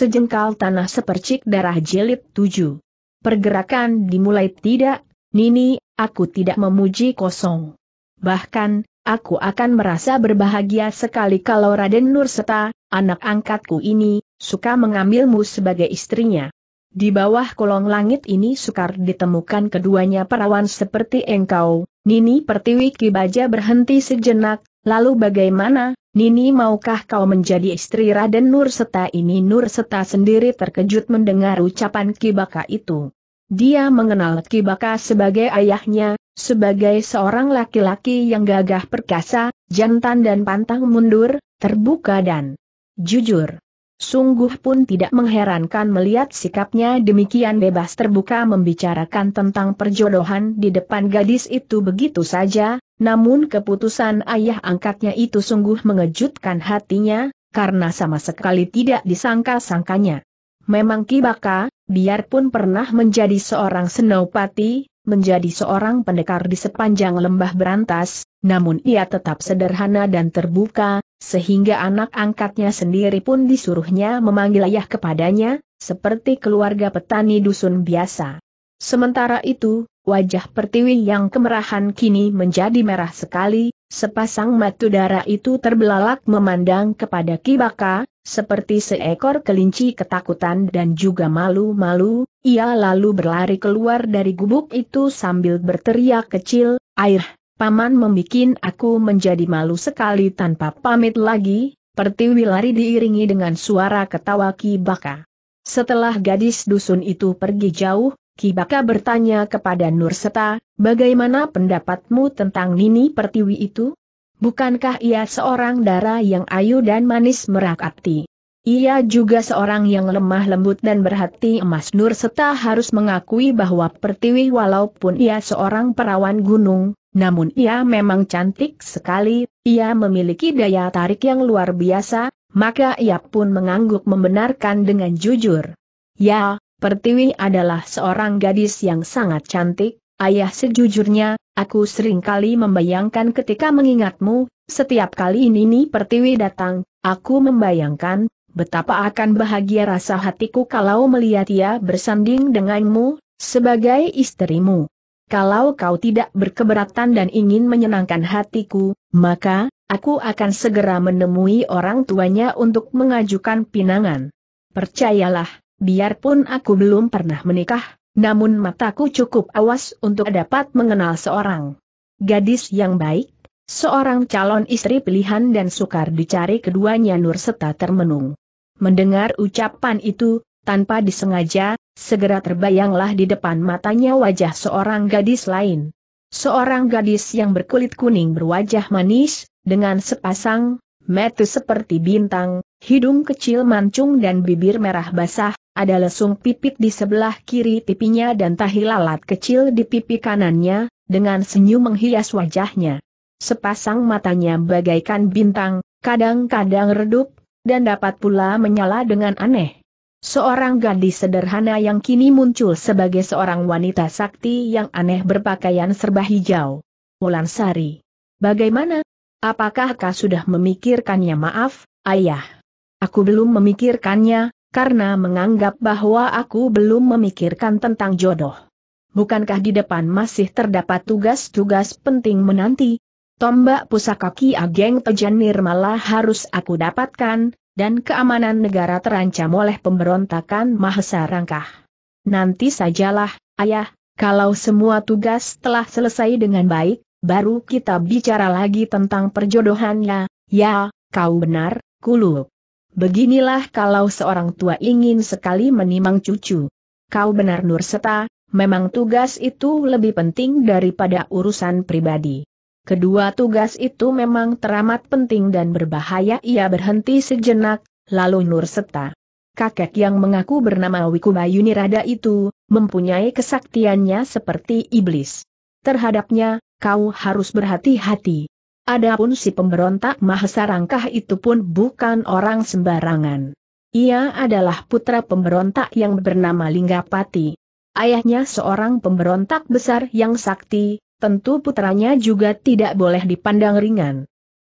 Sejengkal tanah sepercik darah jilid Tujuh. Pergerakan dimulai tidak, Nini, aku tidak memuji kosong. Bahkan, aku akan merasa berbahagia sekali kalau Raden Nurseta, anak angkatku ini, suka mengambilmu sebagai istrinya. Di bawah kolong langit ini sukar ditemukan keduanya perawan seperti engkau, Nini Pertiwi Kibaja berhenti sejenak, lalu bagaimana, Nini maukah kau menjadi istri Raden Nurseta ini Nurseta sendiri terkejut mendengar ucapan Kibaka itu. Dia mengenal Kibaka sebagai ayahnya, sebagai seorang laki-laki yang gagah perkasa, jantan dan pantang mundur, terbuka dan jujur. Sungguh pun tidak mengherankan melihat sikapnya demikian bebas terbuka membicarakan tentang perjodohan di depan gadis itu begitu saja, namun keputusan ayah angkatnya itu sungguh mengejutkan hatinya, karena sama sekali tidak disangka-sangkanya. Memang Kibaka, biarpun pernah menjadi seorang senopati, menjadi seorang pendekar di sepanjang lembah berantas, namun ia tetap sederhana dan terbuka, sehingga anak angkatnya sendiri pun disuruhnya memanggil ayah kepadanya, seperti keluarga petani dusun biasa. Sementara itu, wajah pertiwi yang kemerahan kini menjadi merah sekali, sepasang mata darah itu terbelalak memandang kepada Kibaka, seperti seekor kelinci ketakutan dan juga malu-malu, ia lalu berlari keluar dari gubuk itu sambil berteriak kecil, air, paman membuat aku menjadi malu sekali tanpa pamit lagi, pertiwi lari diiringi dengan suara ketawa Kibaka. Setelah gadis dusun itu pergi jauh, Kibaka bertanya kepada Nurseta, bagaimana pendapatmu tentang Nini Pertiwi itu? Bukankah ia seorang darah yang ayu dan manis merakati? Ia juga seorang yang lemah lembut dan berhati emas Nur harus mengakui bahwa Pertiwi walaupun ia seorang perawan gunung, namun ia memang cantik sekali, ia memiliki daya tarik yang luar biasa, maka ia pun mengangguk membenarkan dengan jujur. Ya, Pertiwi adalah seorang gadis yang sangat cantik, ayah sejujurnya, aku sering kali membayangkan ketika mengingatmu, setiap kali Nini Pertiwi datang, aku membayangkan, betapa akan bahagia rasa hatiku kalau melihat ia bersanding denganmu, sebagai istrimu. Kalau kau tidak berkeberatan dan ingin menyenangkan hatiku, maka, aku akan segera menemui orang tuanya untuk mengajukan pinangan. Percayalah, biarpun aku belum pernah menikah, namun mataku cukup awas untuk dapat mengenal seorang gadis yang baik, seorang calon istri pilihan dan sukar dicari keduanya Nur serta termenung. Mendengar ucapan itu, tanpa disengaja, segera terbayanglah di depan matanya wajah seorang gadis lain. Seorang gadis yang berkulit kuning berwajah manis, dengan sepasang, mata seperti bintang, hidung kecil mancung dan bibir merah basah, ada lesung pipit di sebelah kiri pipinya dan tahi lalat kecil di pipi kanannya, dengan senyum menghias wajahnya. Sepasang matanya bagaikan bintang, kadang-kadang redup, dan dapat pula menyala dengan aneh. Seorang gadis sederhana yang kini muncul sebagai seorang wanita sakti yang aneh berpakaian serba hijau. Sari. Bagaimana? Apakah kau sudah memikirkannya maaf, ayah? Aku belum memikirkannya, karena menganggap bahwa aku belum memikirkan tentang jodoh. Bukankah di depan masih terdapat tugas-tugas penting menanti? Tombak pusaka Ki Ageng Tejan malah harus aku dapatkan, dan keamanan negara terancam oleh pemberontakan Mahesa Rangkah. Nanti sajalah, ayah, kalau semua tugas telah selesai dengan baik, baru kita bicara lagi tentang perjodohannya, ya, kau benar, kulup. Beginilah kalau seorang tua ingin sekali menimang cucu. Kau benar Nur Seta, memang tugas itu lebih penting daripada urusan pribadi. Kedua tugas itu memang teramat penting dan berbahaya ia berhenti sejenak, lalu Nur Seta. Kakek yang mengaku bernama Wikubayuni Rada itu, mempunyai kesaktiannya seperti iblis. Terhadapnya, kau harus berhati-hati. Adapun si pemberontak Mahasarangkah itu pun bukan orang sembarangan. Ia adalah putra pemberontak yang bernama Linggapati. Ayahnya seorang pemberontak besar yang sakti, tentu putranya juga tidak boleh dipandang ringan.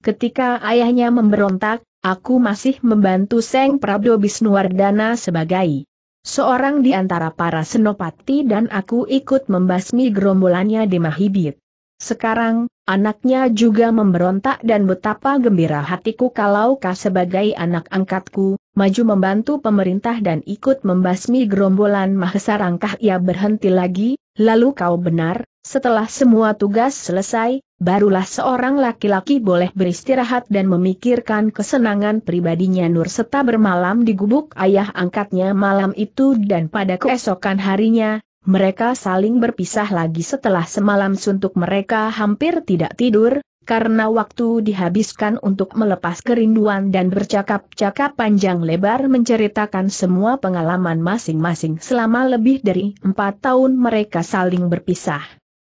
Ketika ayahnya memberontak, aku masih membantu Seng Prabdo Bisnuwardana sebagai seorang di antara para senopati dan aku ikut membasmi gerombolannya di Mahibit. Sekarang, Anaknya juga memberontak dan betapa gembira hatiku kalau kau sebagai anak angkatku, maju membantu pemerintah dan ikut membasmi gerombolan mahesa rangkah ia berhenti lagi, lalu kau benar, setelah semua tugas selesai, barulah seorang laki-laki boleh beristirahat dan memikirkan kesenangan pribadinya Nur serta bermalam di gubuk ayah angkatnya malam itu dan pada keesokan harinya, mereka saling berpisah lagi setelah semalam suntuk mereka hampir tidak tidur, karena waktu dihabiskan untuk melepas kerinduan dan bercakap-cakap panjang lebar menceritakan semua pengalaman masing-masing selama lebih dari empat tahun mereka saling berpisah.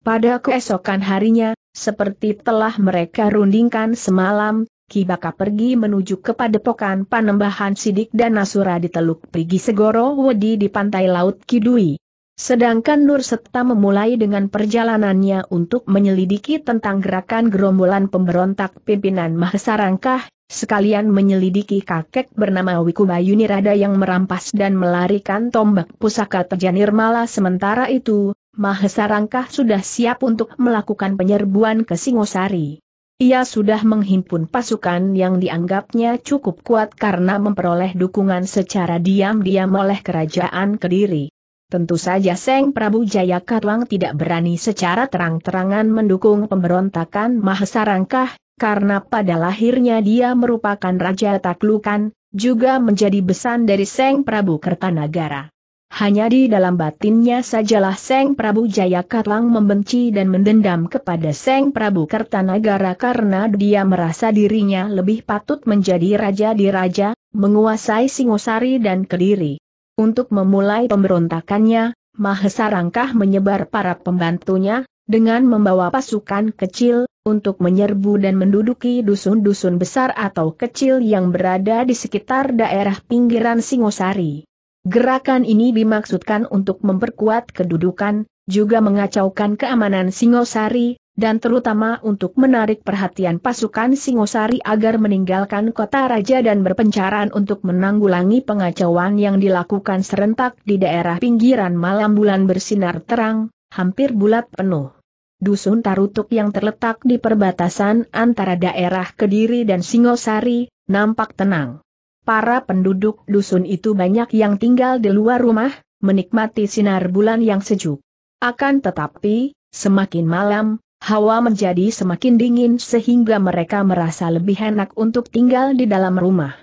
Pada keesokan harinya, seperti telah mereka rundingkan semalam, Kibaka pergi menuju kepada pokan panembahan Sidik dan Nasura di Teluk Prigi Segoro Wedi di pantai Laut Kidui. Sedangkan Nur Setta memulai dengan perjalanannya untuk menyelidiki tentang gerakan gerombolan pemberontak pimpinan Mahasarangkah, sekalian menyelidiki kakek bernama Wikuba Rada yang merampas dan melarikan tombak pusaka Tejanir Mala sementara itu, Mahasarangkah sudah siap untuk melakukan penyerbuan ke Singosari. Ia sudah menghimpun pasukan yang dianggapnya cukup kuat karena memperoleh dukungan secara diam-diam oleh kerajaan Kediri. Tentu saja Seng Prabu Jaya Katwang tidak berani secara terang-terangan mendukung pemberontakan Mahasarangkah, karena pada lahirnya dia merupakan Raja Taklukan, juga menjadi besan dari Seng Prabu Kertanagara. Hanya di dalam batinnya sajalah Seng Prabu Jaya Katwang membenci dan mendendam kepada Seng Prabu Kertanagara karena dia merasa dirinya lebih patut menjadi Raja di Raja, menguasai Singosari dan Kediri. Untuk memulai pemberontakannya, Mahesa Rangkah menyebar para pembantunya, dengan membawa pasukan kecil, untuk menyerbu dan menduduki dusun-dusun besar atau kecil yang berada di sekitar daerah pinggiran Singosari. Gerakan ini dimaksudkan untuk memperkuat kedudukan, juga mengacaukan keamanan Singosari, dan terutama untuk menarik perhatian pasukan Singosari agar meninggalkan kota raja dan berpencaran untuk menanggulangi pengacauan yang dilakukan serentak di daerah pinggiran malam bulan bersinar terang, hampir bulat penuh. Dusun Tarutuk yang terletak di perbatasan antara daerah Kediri dan Singosari, nampak tenang. Para penduduk dusun itu banyak yang tinggal di luar rumah, menikmati sinar bulan yang sejuk. Akan tetapi, semakin malam, Hawa menjadi semakin dingin sehingga mereka merasa lebih enak untuk tinggal di dalam rumah.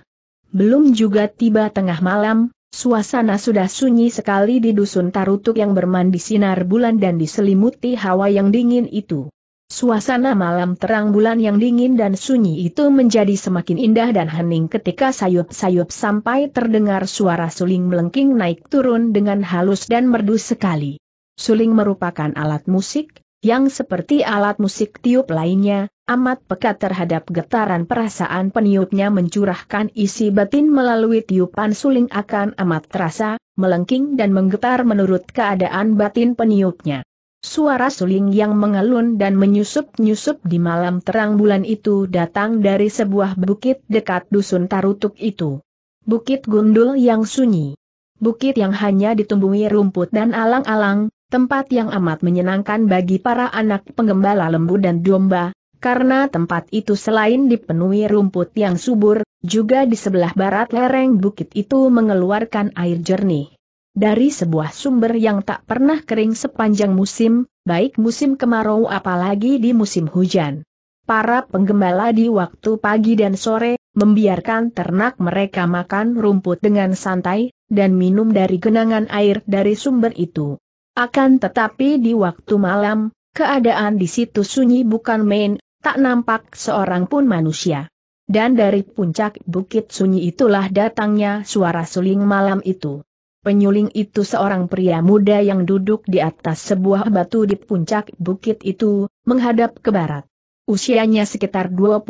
Belum juga tiba tengah malam, suasana sudah sunyi sekali di dusun Tarutuk yang bermandi sinar bulan dan diselimuti hawa yang dingin itu. Suasana malam terang bulan yang dingin dan sunyi itu menjadi semakin indah dan hening ketika sayup-sayup sampai terdengar suara suling melengking naik turun dengan halus dan merdu sekali. Suling merupakan alat musik, yang seperti alat musik tiup lainnya, amat pekat terhadap getaran perasaan peniupnya mencurahkan isi batin melalui tiupan suling akan amat terasa, melengking dan menggetar menurut keadaan batin peniupnya. Suara suling yang mengelun dan menyusup-nyusup di malam terang bulan itu datang dari sebuah bukit dekat dusun Tarutuk itu. Bukit gundul yang sunyi. Bukit yang hanya ditumbuhi rumput dan alang-alang, tempat yang amat menyenangkan bagi para anak penggembala lembu dan domba, karena tempat itu selain dipenuhi rumput yang subur, juga di sebelah barat lereng bukit itu mengeluarkan air jernih. Dari sebuah sumber yang tak pernah kering sepanjang musim, baik musim kemarau apalagi di musim hujan. Para penggembala di waktu pagi dan sore, membiarkan ternak mereka makan rumput dengan santai, dan minum dari genangan air dari sumber itu. Akan tetapi di waktu malam, keadaan di situ sunyi bukan main, tak nampak seorang pun manusia. Dan dari puncak bukit sunyi itulah datangnya suara suling malam itu. Penyuling itu seorang pria muda yang duduk di atas sebuah batu di puncak bukit itu, menghadap ke barat. Usianya sekitar 25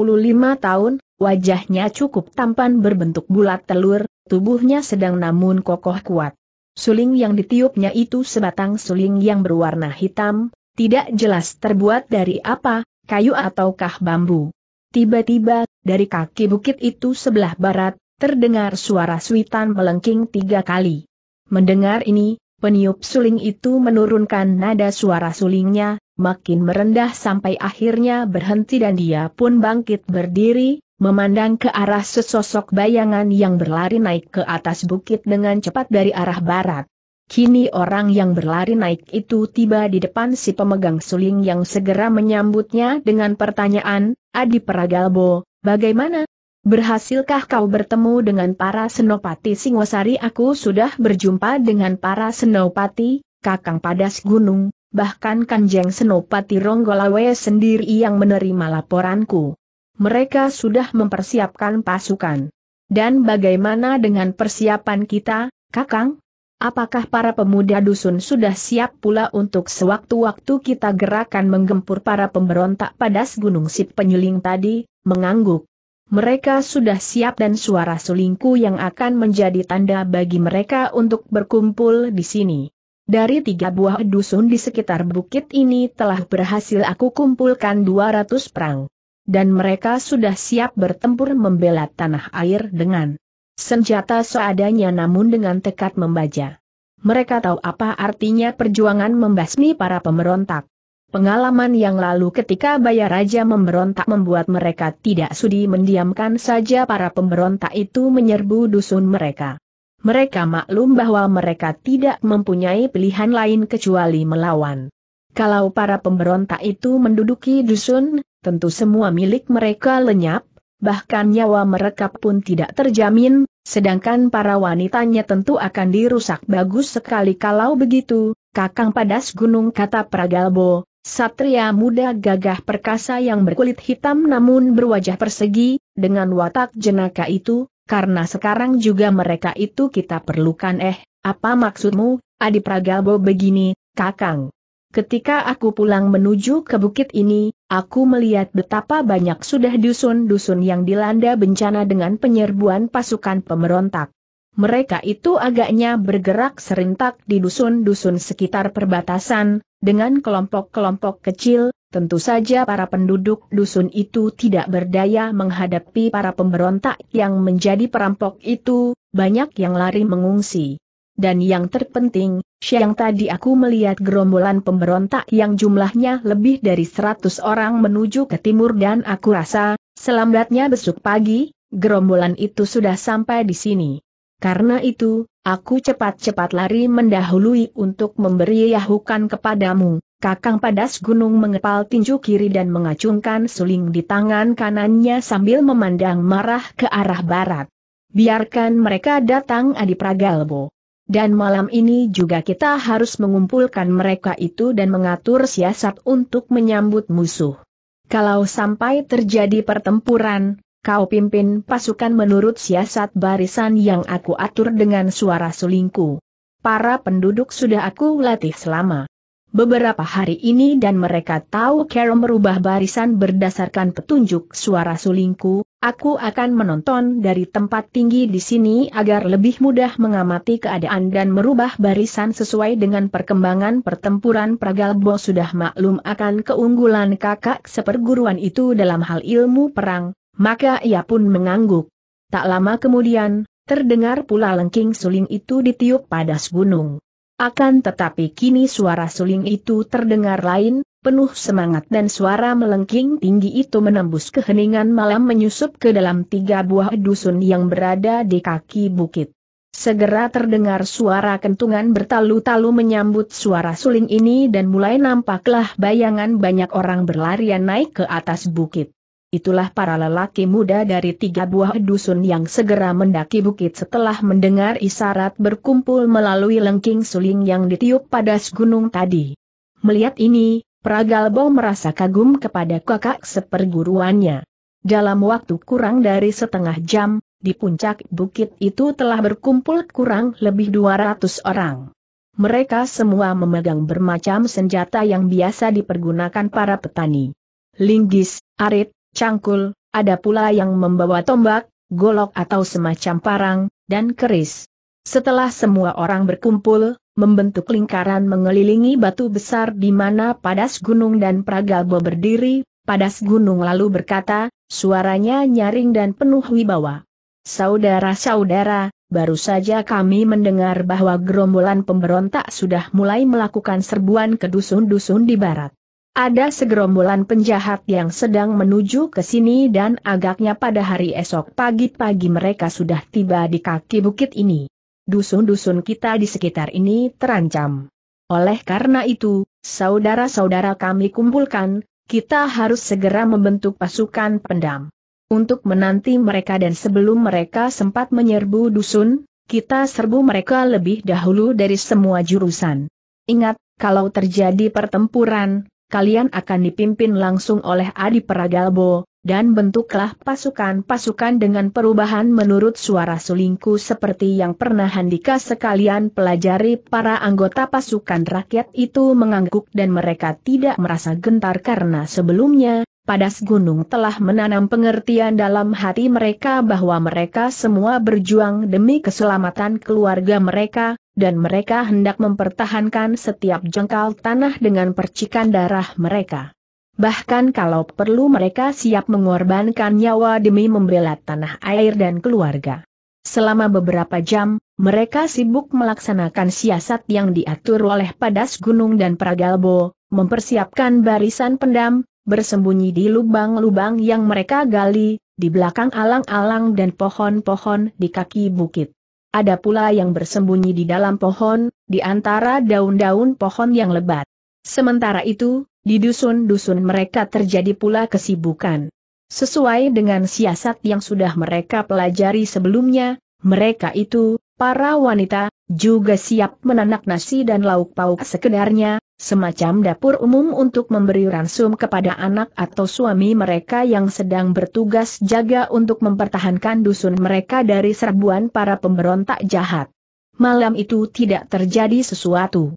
tahun, wajahnya cukup tampan berbentuk bulat telur, tubuhnya sedang namun kokoh kuat. Suling yang ditiupnya itu sebatang suling yang berwarna hitam, tidak jelas terbuat dari apa, kayu ataukah bambu. Tiba-tiba, dari kaki bukit itu sebelah barat, terdengar suara suitan melengking tiga kali. Mendengar ini, peniup suling itu menurunkan nada suara sulingnya, makin merendah sampai akhirnya berhenti dan dia pun bangkit berdiri, memandang ke arah sesosok bayangan yang berlari naik ke atas bukit dengan cepat dari arah barat. Kini orang yang berlari naik itu tiba di depan si pemegang suling yang segera menyambutnya dengan pertanyaan, Adi Pragalbo, bagaimana? Berhasilkah kau bertemu dengan para senopati Singosari? Aku sudah berjumpa dengan para senopati, Kakang Padas Gunung, bahkan Kanjeng Senopati Ronggolawe sendiri yang menerima laporanku mereka sudah mempersiapkan pasukan. Dan bagaimana dengan persiapan kita, Kakang? Apakah para pemuda dusun sudah siap pula untuk sewaktu-waktu kita gerakan menggempur para pemberontak pada gunung sip penyuling tadi, mengangguk. Mereka sudah siap dan suara sulingku yang akan menjadi tanda bagi mereka untuk berkumpul di sini. Dari tiga buah dusun di sekitar bukit ini telah berhasil aku kumpulkan 200 perang dan mereka sudah siap bertempur membela tanah air dengan senjata seadanya namun dengan tekad membaja. Mereka tahu apa artinya perjuangan membasmi para pemberontak. Pengalaman yang lalu ketika Bayar Raja memberontak membuat mereka tidak sudi mendiamkan saja para pemberontak itu menyerbu dusun mereka. Mereka maklum bahwa mereka tidak mempunyai pilihan lain kecuali melawan. Kalau para pemberontak itu menduduki dusun, tentu semua milik mereka lenyap, bahkan nyawa mereka pun tidak terjamin, sedangkan para wanitanya tentu akan dirusak bagus sekali kalau begitu, Kakang Padas Gunung kata Pragalbo, Satria muda gagah perkasa yang berkulit hitam namun berwajah persegi, dengan watak jenaka itu, karena sekarang juga mereka itu kita perlukan eh, apa maksudmu, Adi Pragalbo begini, Kakang? Ketika aku pulang menuju ke bukit ini, aku melihat betapa banyak sudah dusun-dusun yang dilanda bencana dengan penyerbuan pasukan pemberontak. Mereka itu agaknya bergerak serentak di dusun-dusun sekitar perbatasan, dengan kelompok-kelompok kecil, tentu saja para penduduk dusun itu tidak berdaya menghadapi para pemberontak yang menjadi perampok itu, banyak yang lari mengungsi. Dan yang terpenting, siang tadi aku melihat gerombolan pemberontak yang jumlahnya lebih dari 100 orang menuju ke timur dan aku rasa, selambatnya besok pagi, gerombolan itu sudah sampai di sini. Karena itu, aku cepat-cepat lari mendahului untuk memberi yahukan kepadamu. Kakang Padas Gunung mengepal tinju kiri dan mengacungkan suling di tangan kanannya sambil memandang marah ke arah barat. Biarkan mereka datang Adi Pragalbo. Dan malam ini juga kita harus mengumpulkan mereka itu dan mengatur siasat untuk menyambut musuh. Kalau sampai terjadi pertempuran, kau pimpin pasukan menurut siasat barisan yang aku atur dengan suara sulingku. Para penduduk sudah aku latih selama beberapa hari ini dan mereka tahu cara merubah barisan berdasarkan petunjuk suara sulingku, Aku akan menonton dari tempat tinggi di sini agar lebih mudah mengamati keadaan dan merubah barisan sesuai dengan perkembangan pertempuran Pragalbo sudah maklum akan keunggulan kakak seperguruan itu dalam hal ilmu perang, maka ia pun mengangguk. Tak lama kemudian, terdengar pula lengking suling itu ditiup pada gunung. Akan tetapi kini suara suling itu terdengar lain, penuh semangat dan suara melengking tinggi itu menembus keheningan malam menyusup ke dalam tiga buah dusun yang berada di kaki bukit. Segera terdengar suara kentungan bertalu-talu menyambut suara suling ini dan mulai nampaklah bayangan banyak orang berlarian naik ke atas bukit. Itulah para lelaki muda dari tiga buah dusun yang segera mendaki bukit setelah mendengar isyarat berkumpul melalui lengking suling yang ditiup pada gunung tadi. Melihat ini, Pragalbo merasa kagum kepada kakak seperguruannya. Dalam waktu kurang dari setengah jam, di puncak bukit itu telah berkumpul kurang lebih 200 orang. Mereka semua memegang bermacam senjata yang biasa dipergunakan para petani. Linggis, arit, cangkul, ada pula yang membawa tombak, golok atau semacam parang, dan keris. Setelah semua orang berkumpul, membentuk lingkaran mengelilingi batu besar di mana padas gunung dan Pragabo berdiri, padas gunung lalu berkata, suaranya nyaring dan penuh wibawa. Saudara-saudara, baru saja kami mendengar bahwa gerombolan pemberontak sudah mulai melakukan serbuan ke dusun-dusun di barat. Ada segerombolan penjahat yang sedang menuju ke sini dan agaknya pada hari esok pagi-pagi mereka sudah tiba di kaki bukit ini dusun-dusun kita di sekitar ini terancam. Oleh karena itu, saudara-saudara kami kumpulkan, kita harus segera membentuk pasukan pendam. Untuk menanti mereka dan sebelum mereka sempat menyerbu dusun, kita serbu mereka lebih dahulu dari semua jurusan. Ingat, kalau terjadi pertempuran, kalian akan dipimpin langsung oleh Adi Peragalbo dan bentuklah pasukan-pasukan dengan perubahan menurut suara sulingku seperti yang pernah Handika sekalian pelajari para anggota pasukan rakyat itu mengangguk dan mereka tidak merasa gentar karena sebelumnya, padas gunung telah menanam pengertian dalam hati mereka bahwa mereka semua berjuang demi keselamatan keluarga mereka, dan mereka hendak mempertahankan setiap jengkal tanah dengan percikan darah mereka bahkan kalau perlu mereka siap mengorbankan nyawa demi membela tanah air dan keluarga. Selama beberapa jam, mereka sibuk melaksanakan siasat yang diatur oleh Padas Gunung dan Pragalbo, mempersiapkan barisan pendam, bersembunyi di lubang-lubang yang mereka gali, di belakang alang-alang dan pohon-pohon di kaki bukit. Ada pula yang bersembunyi di dalam pohon, di antara daun-daun pohon yang lebat. Sementara itu, di dusun-dusun mereka terjadi pula kesibukan. Sesuai dengan siasat yang sudah mereka pelajari sebelumnya, mereka itu, para wanita, juga siap menanak nasi dan lauk pauk sekedarnya, semacam dapur umum untuk memberi ransum kepada anak atau suami mereka yang sedang bertugas jaga untuk mempertahankan dusun mereka dari serbuan para pemberontak jahat. Malam itu tidak terjadi sesuatu.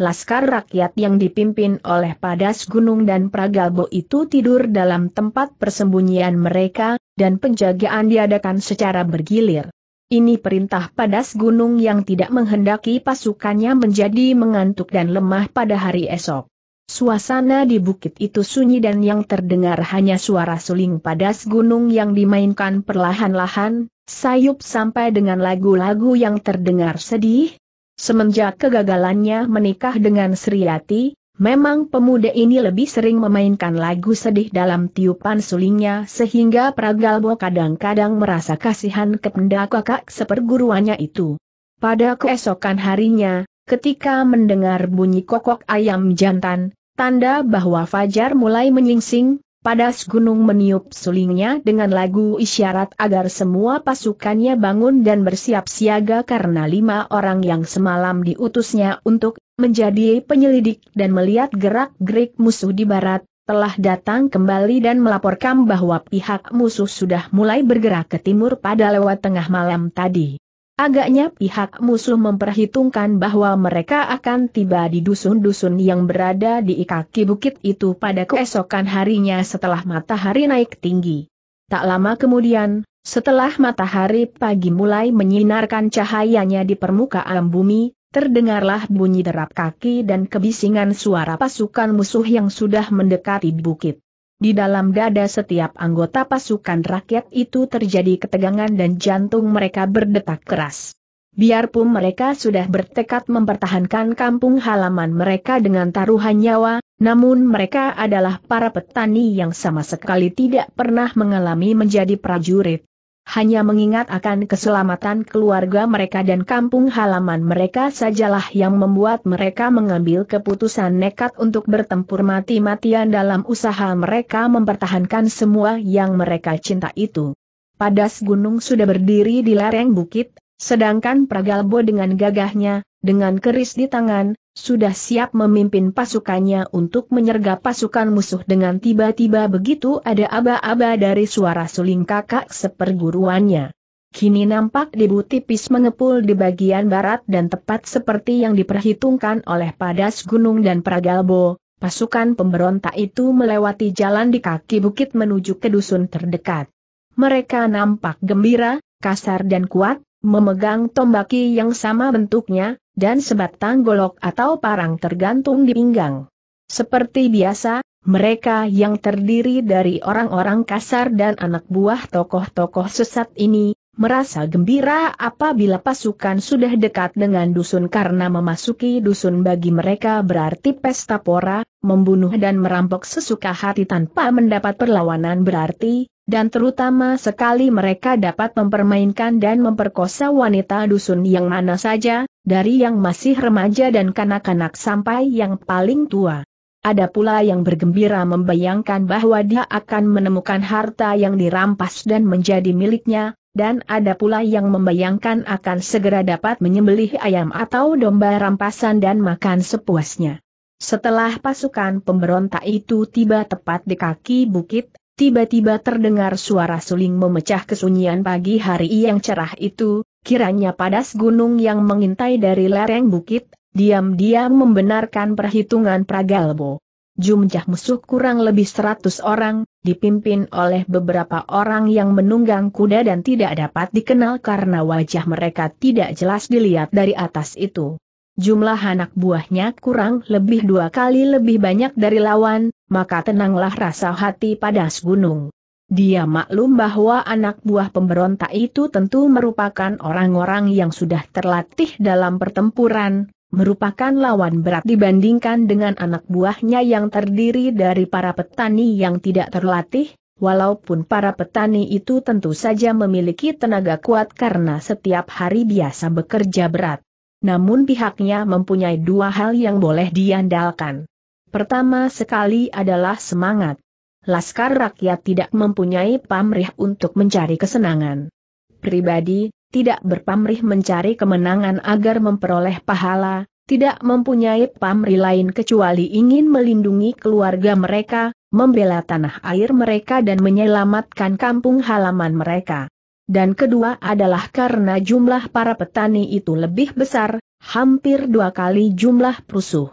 Laskar rakyat yang dipimpin oleh Padas Gunung dan Pragalbo itu tidur dalam tempat persembunyian mereka, dan penjagaan diadakan secara bergilir. Ini perintah Padas Gunung yang tidak menghendaki pasukannya menjadi mengantuk dan lemah pada hari esok. Suasana di bukit itu sunyi dan yang terdengar hanya suara suling padas gunung yang dimainkan perlahan-lahan, sayup sampai dengan lagu-lagu yang terdengar sedih, Semenjak kegagalannya menikah dengan Sriati, memang pemuda ini lebih sering memainkan lagu sedih dalam tiupan sulingnya sehingga Pragalbo kadang-kadang merasa kasihan kepada kakak seperguruannya itu. Pada keesokan harinya, ketika mendengar bunyi kokok ayam jantan, tanda bahwa Fajar mulai menyingsing, Padas gunung meniup sulingnya dengan lagu isyarat agar semua pasukannya bangun dan bersiap siaga karena lima orang yang semalam diutusnya untuk menjadi penyelidik dan melihat gerak-gerik musuh di barat, telah datang kembali dan melaporkan bahwa pihak musuh sudah mulai bergerak ke timur pada lewat tengah malam tadi. Agaknya pihak musuh memperhitungkan bahwa mereka akan tiba di dusun-dusun yang berada di kaki bukit itu pada keesokan harinya setelah matahari naik tinggi. Tak lama kemudian, setelah matahari pagi mulai menyinarkan cahayanya di permukaan bumi, terdengarlah bunyi derap kaki dan kebisingan suara pasukan musuh yang sudah mendekati bukit. Di dalam dada setiap anggota pasukan rakyat itu terjadi ketegangan dan jantung mereka berdetak keras. Biarpun mereka sudah bertekad mempertahankan kampung halaman mereka dengan taruhan nyawa, namun mereka adalah para petani yang sama sekali tidak pernah mengalami menjadi prajurit hanya mengingat akan keselamatan keluarga mereka dan kampung halaman mereka sajalah yang membuat mereka mengambil keputusan nekat untuk bertempur mati-matian dalam usaha mereka mempertahankan semua yang mereka cinta itu. Padas gunung sudah berdiri di lereng bukit, sedangkan Pragalbo dengan gagahnya, dengan keris di tangan, sudah siap memimpin pasukannya untuk menyergap pasukan musuh dengan tiba-tiba begitu ada aba-aba dari suara suling kakak seperguruannya. Kini nampak debu tipis mengepul di bagian barat dan tepat seperti yang diperhitungkan oleh Padas Gunung dan Pragalbo, pasukan pemberontak itu melewati jalan di kaki bukit menuju ke dusun terdekat. Mereka nampak gembira, kasar dan kuat, memegang tombaki yang sama bentuknya, dan sebatang golok atau parang tergantung di pinggang. Seperti biasa, mereka yang terdiri dari orang-orang kasar dan anak buah tokoh-tokoh sesat ini, merasa gembira apabila pasukan sudah dekat dengan dusun karena memasuki dusun bagi mereka berarti pesta pora, membunuh dan merampok sesuka hati tanpa mendapat perlawanan berarti, dan terutama sekali mereka dapat mempermainkan dan memperkosa wanita dusun yang mana saja, dari yang masih remaja dan kanak-kanak sampai yang paling tua. Ada pula yang bergembira membayangkan bahwa dia akan menemukan harta yang dirampas dan menjadi miliknya, dan ada pula yang membayangkan akan segera dapat menyembelih ayam atau domba rampasan dan makan sepuasnya. Setelah pasukan pemberontak itu tiba tepat di kaki bukit, tiba-tiba terdengar suara suling memecah kesunyian pagi hari yang cerah itu, kiranya padas gunung yang mengintai dari lereng bukit, diam-diam membenarkan perhitungan Pragalbo. Jumlah musuh kurang lebih seratus orang, dipimpin oleh beberapa orang yang menunggang kuda dan tidak dapat dikenal karena wajah mereka tidak jelas dilihat dari atas itu. Jumlah anak buahnya kurang lebih dua kali lebih banyak dari lawan, maka tenanglah rasa hati pada segunung. Dia maklum bahwa anak buah pemberontak itu tentu merupakan orang-orang yang sudah terlatih dalam pertempuran, merupakan lawan berat dibandingkan dengan anak buahnya yang terdiri dari para petani yang tidak terlatih, walaupun para petani itu tentu saja memiliki tenaga kuat karena setiap hari biasa bekerja berat. Namun pihaknya mempunyai dua hal yang boleh diandalkan. Pertama sekali adalah semangat. Laskar rakyat tidak mempunyai pamrih untuk mencari kesenangan. Pribadi, tidak berpamrih mencari kemenangan agar memperoleh pahala, tidak mempunyai pamrih lain kecuali ingin melindungi keluarga mereka, membela tanah air mereka dan menyelamatkan kampung halaman mereka. Dan kedua adalah karena jumlah para petani itu lebih besar, hampir dua kali jumlah perusuh.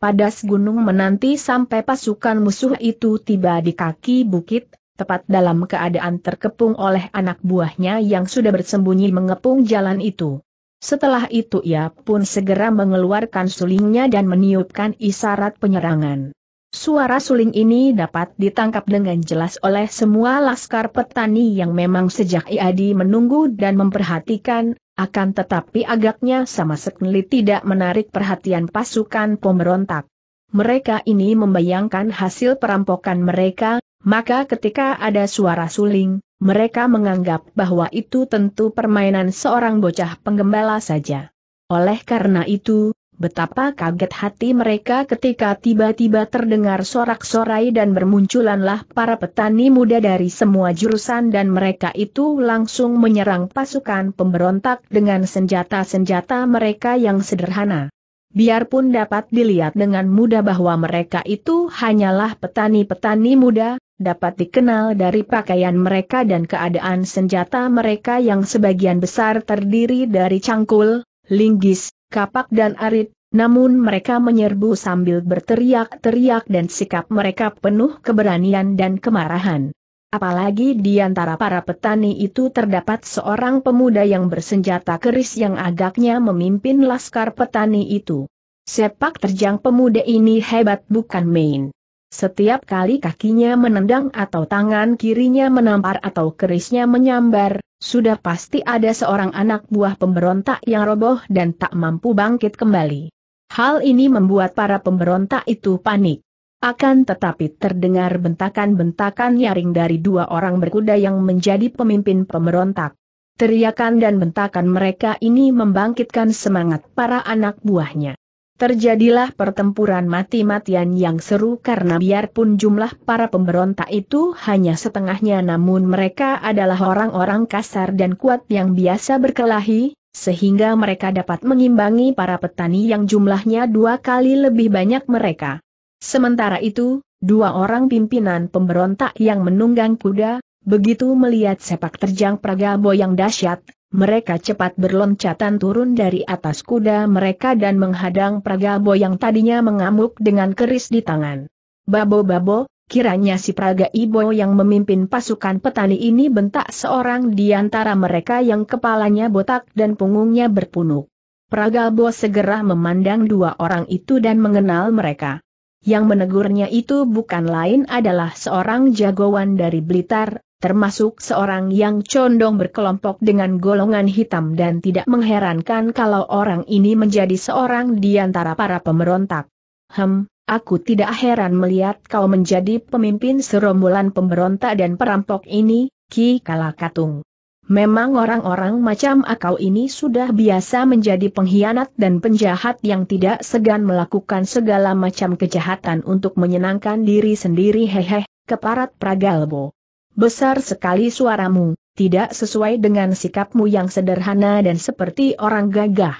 Padas gunung menanti sampai pasukan musuh itu tiba di kaki bukit, tepat dalam keadaan terkepung oleh anak buahnya yang sudah bersembunyi mengepung jalan itu. Setelah itu ia pun segera mengeluarkan sulingnya dan meniupkan isyarat penyerangan. Suara suling ini dapat ditangkap dengan jelas oleh semua laskar petani yang memang sejak Iadi menunggu dan memperhatikan, akan tetapi agaknya sama sekali tidak menarik perhatian pasukan pemberontak. Mereka ini membayangkan hasil perampokan mereka, maka ketika ada suara suling, mereka menganggap bahwa itu tentu permainan seorang bocah penggembala saja. Oleh karena itu, Betapa kaget hati mereka ketika tiba-tiba terdengar sorak-sorai dan bermunculanlah para petani muda dari semua jurusan dan mereka itu langsung menyerang pasukan pemberontak dengan senjata-senjata mereka yang sederhana. Biarpun dapat dilihat dengan mudah bahwa mereka itu hanyalah petani-petani muda, dapat dikenal dari pakaian mereka dan keadaan senjata mereka yang sebagian besar terdiri dari cangkul, linggis, kapak dan arit, namun mereka menyerbu sambil berteriak-teriak dan sikap mereka penuh keberanian dan kemarahan. Apalagi di antara para petani itu terdapat seorang pemuda yang bersenjata keris yang agaknya memimpin laskar petani itu. Sepak terjang pemuda ini hebat bukan main. Setiap kali kakinya menendang atau tangan kirinya menampar atau kerisnya menyambar, sudah pasti ada seorang anak buah pemberontak yang roboh dan tak mampu bangkit kembali. Hal ini membuat para pemberontak itu panik. Akan tetapi terdengar bentakan-bentakan nyaring dari dua orang berkuda yang menjadi pemimpin pemberontak. Teriakan dan bentakan mereka ini membangkitkan semangat para anak buahnya. Terjadilah pertempuran mati-matian yang seru karena biarpun jumlah para pemberontak itu hanya setengahnya namun mereka adalah orang-orang kasar dan kuat yang biasa berkelahi, sehingga mereka dapat mengimbangi para petani yang jumlahnya dua kali lebih banyak mereka. Sementara itu, dua orang pimpinan pemberontak yang menunggang kuda, begitu melihat sepak terjang Praga yang dahsyat, mereka cepat berloncatan turun dari atas kuda mereka dan menghadang Pragabo yang tadinya mengamuk dengan keris di tangan. Babo-babo, kiranya si Praga Ibo yang memimpin pasukan petani ini bentak seorang di antara mereka yang kepalanya botak dan punggungnya berpunuk. Pragabo segera memandang dua orang itu dan mengenal mereka. Yang menegurnya itu bukan lain adalah seorang jagoan dari Blitar, termasuk seorang yang condong berkelompok dengan golongan hitam dan tidak mengherankan kalau orang ini menjadi seorang di antara para pemberontak. Hem, aku tidak heran melihat kau menjadi pemimpin serombolan pemberontak dan perampok ini, Ki Kalakatung. Memang orang-orang macam akau ini sudah biasa menjadi pengkhianat dan penjahat yang tidak segan melakukan segala macam kejahatan untuk menyenangkan diri sendiri hehe, keparat Pragalbo. Besar sekali suaramu, tidak sesuai dengan sikapmu yang sederhana dan seperti orang gagah.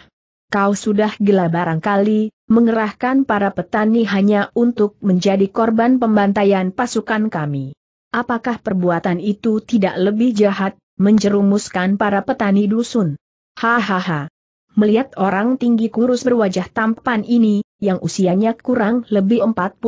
Kau sudah gila barangkali, mengerahkan para petani hanya untuk menjadi korban pembantaian pasukan kami. Apakah perbuatan itu tidak lebih jahat, menjerumuskan para petani dusun? Hahaha. Melihat orang tinggi kurus berwajah tampan ini, yang usianya kurang lebih 45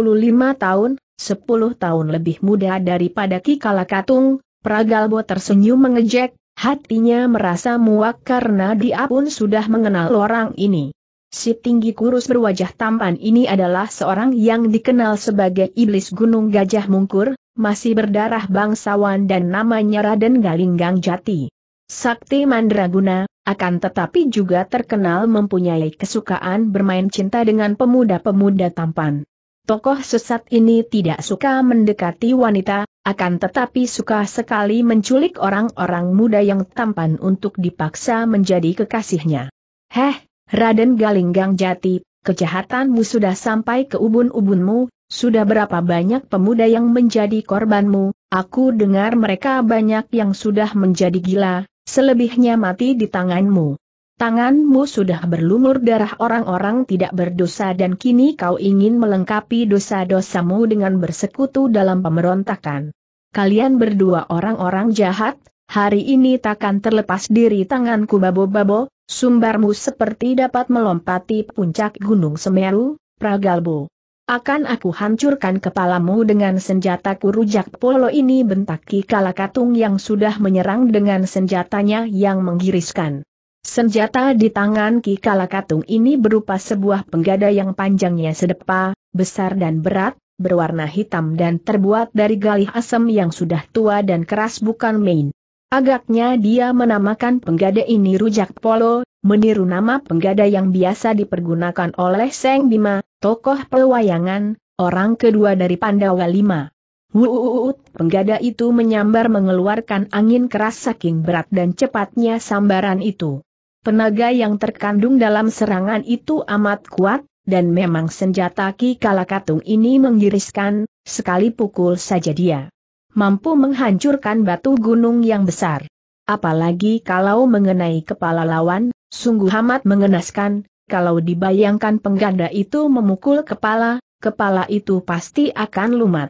tahun, sepuluh tahun lebih muda daripada Kikala Katung, Pragalbo tersenyum mengejek, hatinya merasa muak karena dia pun sudah mengenal orang ini. Si tinggi kurus berwajah tampan ini adalah seorang yang dikenal sebagai iblis gunung gajah mungkur, masih berdarah bangsawan dan namanya Raden Galinggang Jati. Sakti Mandraguna, akan tetapi juga terkenal mempunyai kesukaan bermain cinta dengan pemuda-pemuda tampan tokoh sesat ini tidak suka mendekati wanita, akan tetapi suka sekali menculik orang-orang muda yang tampan untuk dipaksa menjadi kekasihnya. Heh, Raden Galinggang Jati, kejahatanmu sudah sampai ke ubun-ubunmu, sudah berapa banyak pemuda yang menjadi korbanmu, aku dengar mereka banyak yang sudah menjadi gila, selebihnya mati di tanganmu. Tanganmu sudah berlumur darah orang-orang tidak berdosa dan kini kau ingin melengkapi dosa-dosamu dengan bersekutu dalam pemberontakan. Kalian berdua orang-orang jahat, hari ini takkan terlepas diri tanganku babo-babo, sumbarmu seperti dapat melompati puncak gunung Semeru, Pragalbo. Akan aku hancurkan kepalamu dengan senjataku rujak polo ini bentaki Kalakatung yang sudah menyerang dengan senjatanya yang menggiriskan. Senjata di tangan Ki Kalakatung ini berupa sebuah penggada yang panjangnya sedepa, besar dan berat, berwarna hitam dan terbuat dari galih asem yang sudah tua dan keras bukan main. Agaknya dia menamakan penggada ini rujak polo, meniru nama penggada yang biasa dipergunakan oleh Seng Bima, tokoh pewayangan, orang kedua dari Pandawa Lima. Wuut, penggada itu menyambar mengeluarkan angin keras saking berat dan cepatnya sambaran itu. Penaga yang terkandung dalam serangan itu amat kuat, dan memang senjata Ki Kalakatung ini menggiriskan, sekali pukul saja dia. Mampu menghancurkan batu gunung yang besar. Apalagi kalau mengenai kepala lawan, sungguh amat mengenaskan, kalau dibayangkan pengganda itu memukul kepala, kepala itu pasti akan lumat.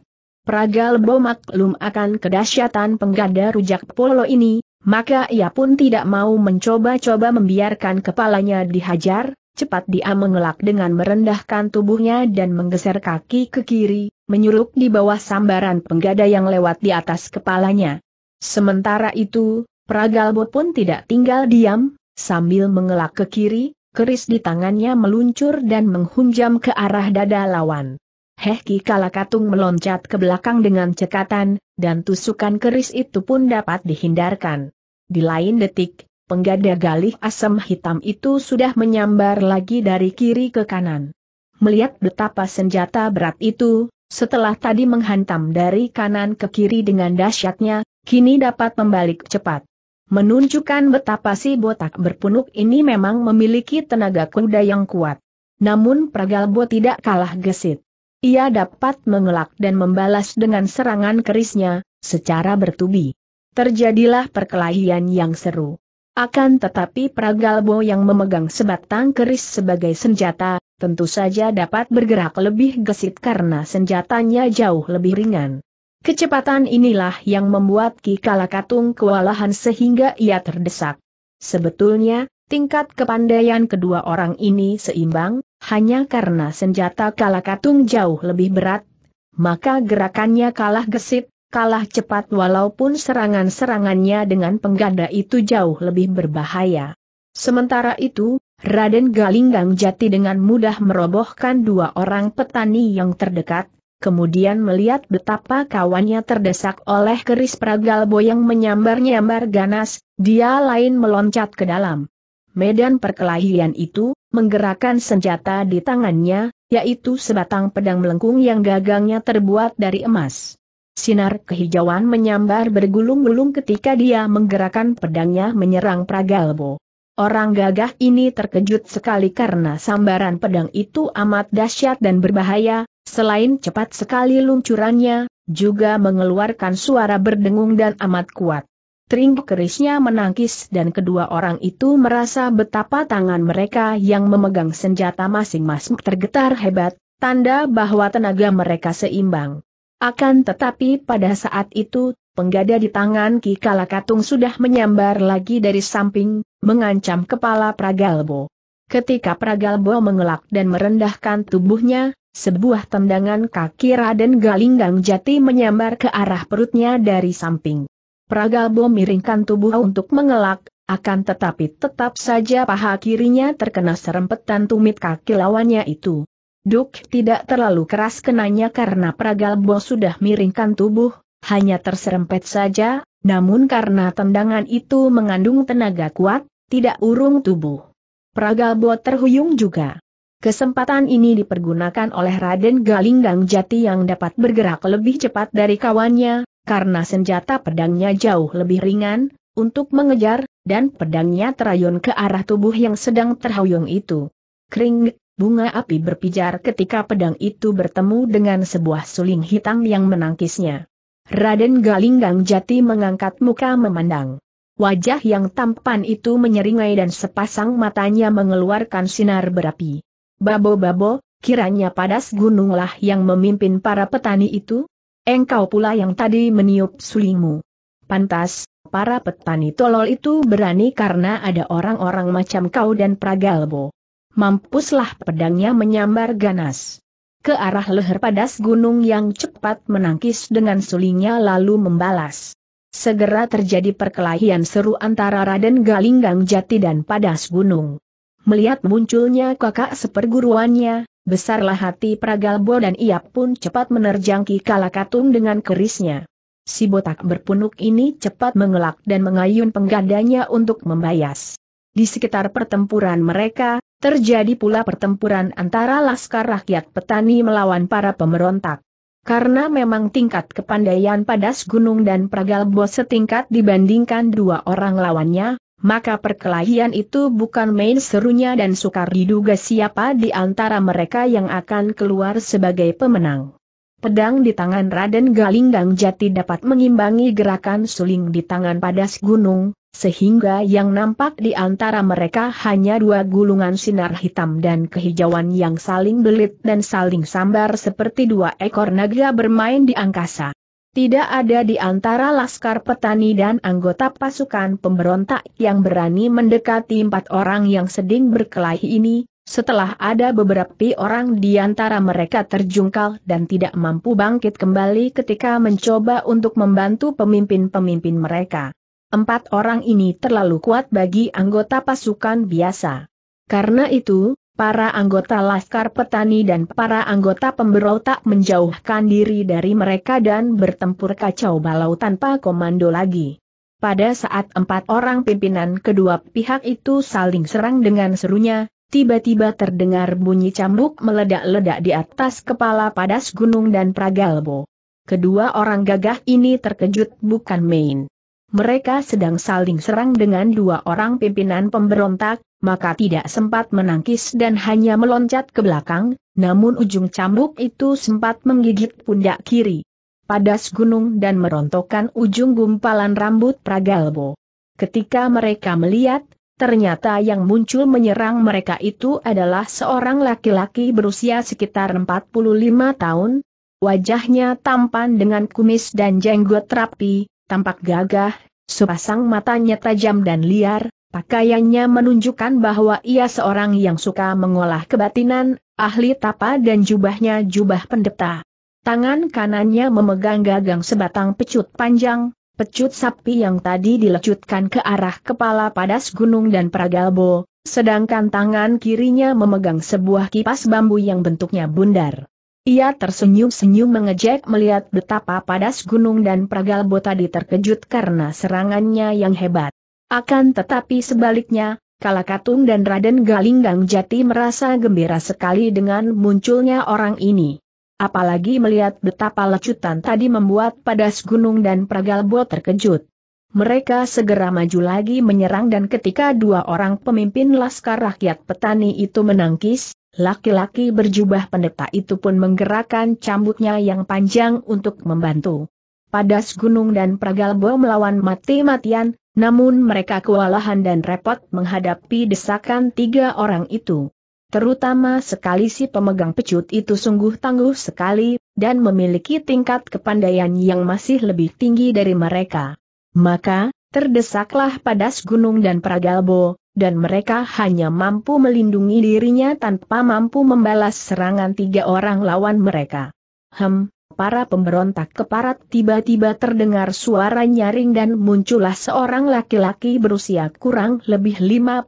Pragal Lebo maklum akan kedahsyatan pengganda rujak polo ini, maka ia pun tidak mau mencoba-coba membiarkan kepalanya dihajar, cepat dia mengelak dengan merendahkan tubuhnya dan menggeser kaki ke kiri, menyuruk di bawah sambaran penggada yang lewat di atas kepalanya. Sementara itu, Pragalbo pun tidak tinggal diam, sambil mengelak ke kiri, keris di tangannya meluncur dan menghunjam ke arah dada lawan. Heki Kalakatung meloncat ke belakang dengan cekatan, dan tusukan keris itu pun dapat dihindarkan. Di lain detik, penggada galih asam hitam itu sudah menyambar lagi dari kiri ke kanan. Melihat betapa senjata berat itu, setelah tadi menghantam dari kanan ke kiri dengan dahsyatnya, kini dapat membalik cepat. Menunjukkan betapa si botak berpunuk ini memang memiliki tenaga kuda yang kuat. Namun Pragalbo tidak kalah gesit. Ia dapat mengelak dan membalas dengan serangan kerisnya, secara bertubi. Terjadilah perkelahian yang seru. Akan tetapi Pragalbo yang memegang sebatang keris sebagai senjata, tentu saja dapat bergerak lebih gesit karena senjatanya jauh lebih ringan. Kecepatan inilah yang membuat Ki Kalakatung kewalahan sehingga ia terdesak. Sebetulnya, tingkat kepandaian kedua orang ini seimbang, hanya karena senjata kalakatung jauh lebih berat, maka gerakannya kalah gesit, kalah cepat walaupun serangan-serangannya dengan penggada itu jauh lebih berbahaya. Sementara itu, Raden Galinggang Jati dengan mudah merobohkan dua orang petani yang terdekat, kemudian melihat betapa kawannya terdesak oleh keris Pragalbo yang menyambar-nyambar ganas, dia lain meloncat ke dalam. Medan perkelahian itu, menggerakkan senjata di tangannya, yaitu sebatang pedang melengkung yang gagangnya terbuat dari emas. Sinar kehijauan menyambar bergulung-gulung ketika dia menggerakkan pedangnya menyerang Pragalbo. Orang gagah ini terkejut sekali karena sambaran pedang itu amat dahsyat dan berbahaya, selain cepat sekali luncurannya, juga mengeluarkan suara berdengung dan amat kuat. Tring kerisnya menangkis dan kedua orang itu merasa betapa tangan mereka yang memegang senjata masing-masing tergetar hebat, tanda bahwa tenaga mereka seimbang. Akan tetapi pada saat itu, penggada di tangan Ki Kalakatung sudah menyambar lagi dari samping, mengancam kepala Pragalbo. Ketika Pragalbo mengelak dan merendahkan tubuhnya, sebuah tendangan kaki Raden Galinggang Jati menyambar ke arah perutnya dari samping. Pragabo miringkan tubuh untuk mengelak, akan tetapi tetap saja paha kirinya terkena serempetan tumit kaki lawannya itu. Duk tidak terlalu keras kenanya karena Pragalbo sudah miringkan tubuh, hanya terserempet saja, namun karena tendangan itu mengandung tenaga kuat, tidak urung tubuh. Pragalbo terhuyung juga. Kesempatan ini dipergunakan oleh Raden Galinggang Jati yang dapat bergerak lebih cepat dari kawannya, karena senjata pedangnya jauh lebih ringan, untuk mengejar, dan pedangnya terayun ke arah tubuh yang sedang terhuyung itu. Kring, bunga api berpijar ketika pedang itu bertemu dengan sebuah suling hitam yang menangkisnya. Raden Galinggang Jati mengangkat muka memandang. Wajah yang tampan itu menyeringai dan sepasang matanya mengeluarkan sinar berapi. Babo-babo, kiranya padas gununglah yang memimpin para petani itu? Engkau pula yang tadi meniup sulingmu. Pantas, para petani tolol itu berani karena ada orang-orang macam kau dan Pragalbo. Mampuslah pedangnya menyambar ganas. Ke arah leher padas gunung yang cepat menangkis dengan sulingnya lalu membalas. Segera terjadi perkelahian seru antara Raden Galinggang Jati dan padas gunung. Melihat munculnya kakak seperguruannya, Besarlah hati Pragalbo dan ia pun cepat menerjang Ki Kalakatung dengan kerisnya. Si botak berpunuk ini cepat mengelak dan mengayun penggadanya untuk membayas. Di sekitar pertempuran mereka, terjadi pula pertempuran antara laskar rakyat petani melawan para pemberontak. Karena memang tingkat kepandaian Padas Gunung dan Pragalbo setingkat dibandingkan dua orang lawannya, maka perkelahian itu bukan main serunya dan sukar diduga siapa di antara mereka yang akan keluar sebagai pemenang. Pedang di tangan Raden Galinggang Jati dapat mengimbangi gerakan suling di tangan padas gunung, sehingga yang nampak di antara mereka hanya dua gulungan sinar hitam dan kehijauan yang saling belit dan saling sambar seperti dua ekor naga bermain di angkasa. Tidak ada di antara laskar petani dan anggota pasukan pemberontak yang berani mendekati empat orang yang sedang berkelahi ini, setelah ada beberapa orang di antara mereka terjungkal dan tidak mampu bangkit kembali ketika mencoba untuk membantu pemimpin-pemimpin mereka. Empat orang ini terlalu kuat bagi anggota pasukan biasa. Karena itu, para anggota Laskar Petani dan para anggota pemberontak menjauhkan diri dari mereka dan bertempur kacau balau tanpa komando lagi. Pada saat empat orang pimpinan kedua pihak itu saling serang dengan serunya, tiba-tiba terdengar bunyi cambuk meledak-ledak di atas kepala padas gunung dan pragalbo. Kedua orang gagah ini terkejut bukan main. Mereka sedang saling serang dengan dua orang pimpinan pemberontak, maka tidak sempat menangkis dan hanya meloncat ke belakang, namun ujung cambuk itu sempat menggigit pundak kiri. Padas gunung dan merontokkan ujung gumpalan rambut Pragalbo. Ketika mereka melihat, ternyata yang muncul menyerang mereka itu adalah seorang laki-laki berusia sekitar 45 tahun, wajahnya tampan dengan kumis dan jenggot rapi, tampak gagah, sepasang matanya tajam dan liar, Pakaiannya menunjukkan bahwa ia seorang yang suka mengolah kebatinan, ahli tapa dan jubahnya jubah pendeta. Tangan kanannya memegang gagang sebatang pecut panjang, pecut sapi yang tadi dilecutkan ke arah kepala padas gunung dan pragalbo, sedangkan tangan kirinya memegang sebuah kipas bambu yang bentuknya bundar. Ia tersenyum-senyum mengejek melihat betapa padas gunung dan pragalbo tadi terkejut karena serangannya yang hebat. Akan tetapi sebaliknya, Kalakatung dan Raden Galinggang Jati merasa gembira sekali dengan munculnya orang ini. Apalagi melihat betapa lecutan tadi membuat Padas Gunung dan Pragalbo terkejut. Mereka segera maju lagi menyerang dan ketika dua orang pemimpin Laskar Rakyat Petani itu menangkis, laki-laki berjubah pendeta itu pun menggerakkan cambuknya yang panjang untuk membantu. Padas Gunung dan Pragalbo melawan mati-matian, namun mereka kewalahan dan repot menghadapi desakan tiga orang itu. Terutama sekali si pemegang pecut itu sungguh tangguh sekali, dan memiliki tingkat kepandaian yang masih lebih tinggi dari mereka. Maka, terdesaklah padas gunung dan pragalbo, dan mereka hanya mampu melindungi dirinya tanpa mampu membalas serangan tiga orang lawan mereka. Hem, para pemberontak keparat tiba-tiba terdengar suara nyaring dan muncullah seorang laki-laki berusia kurang lebih 55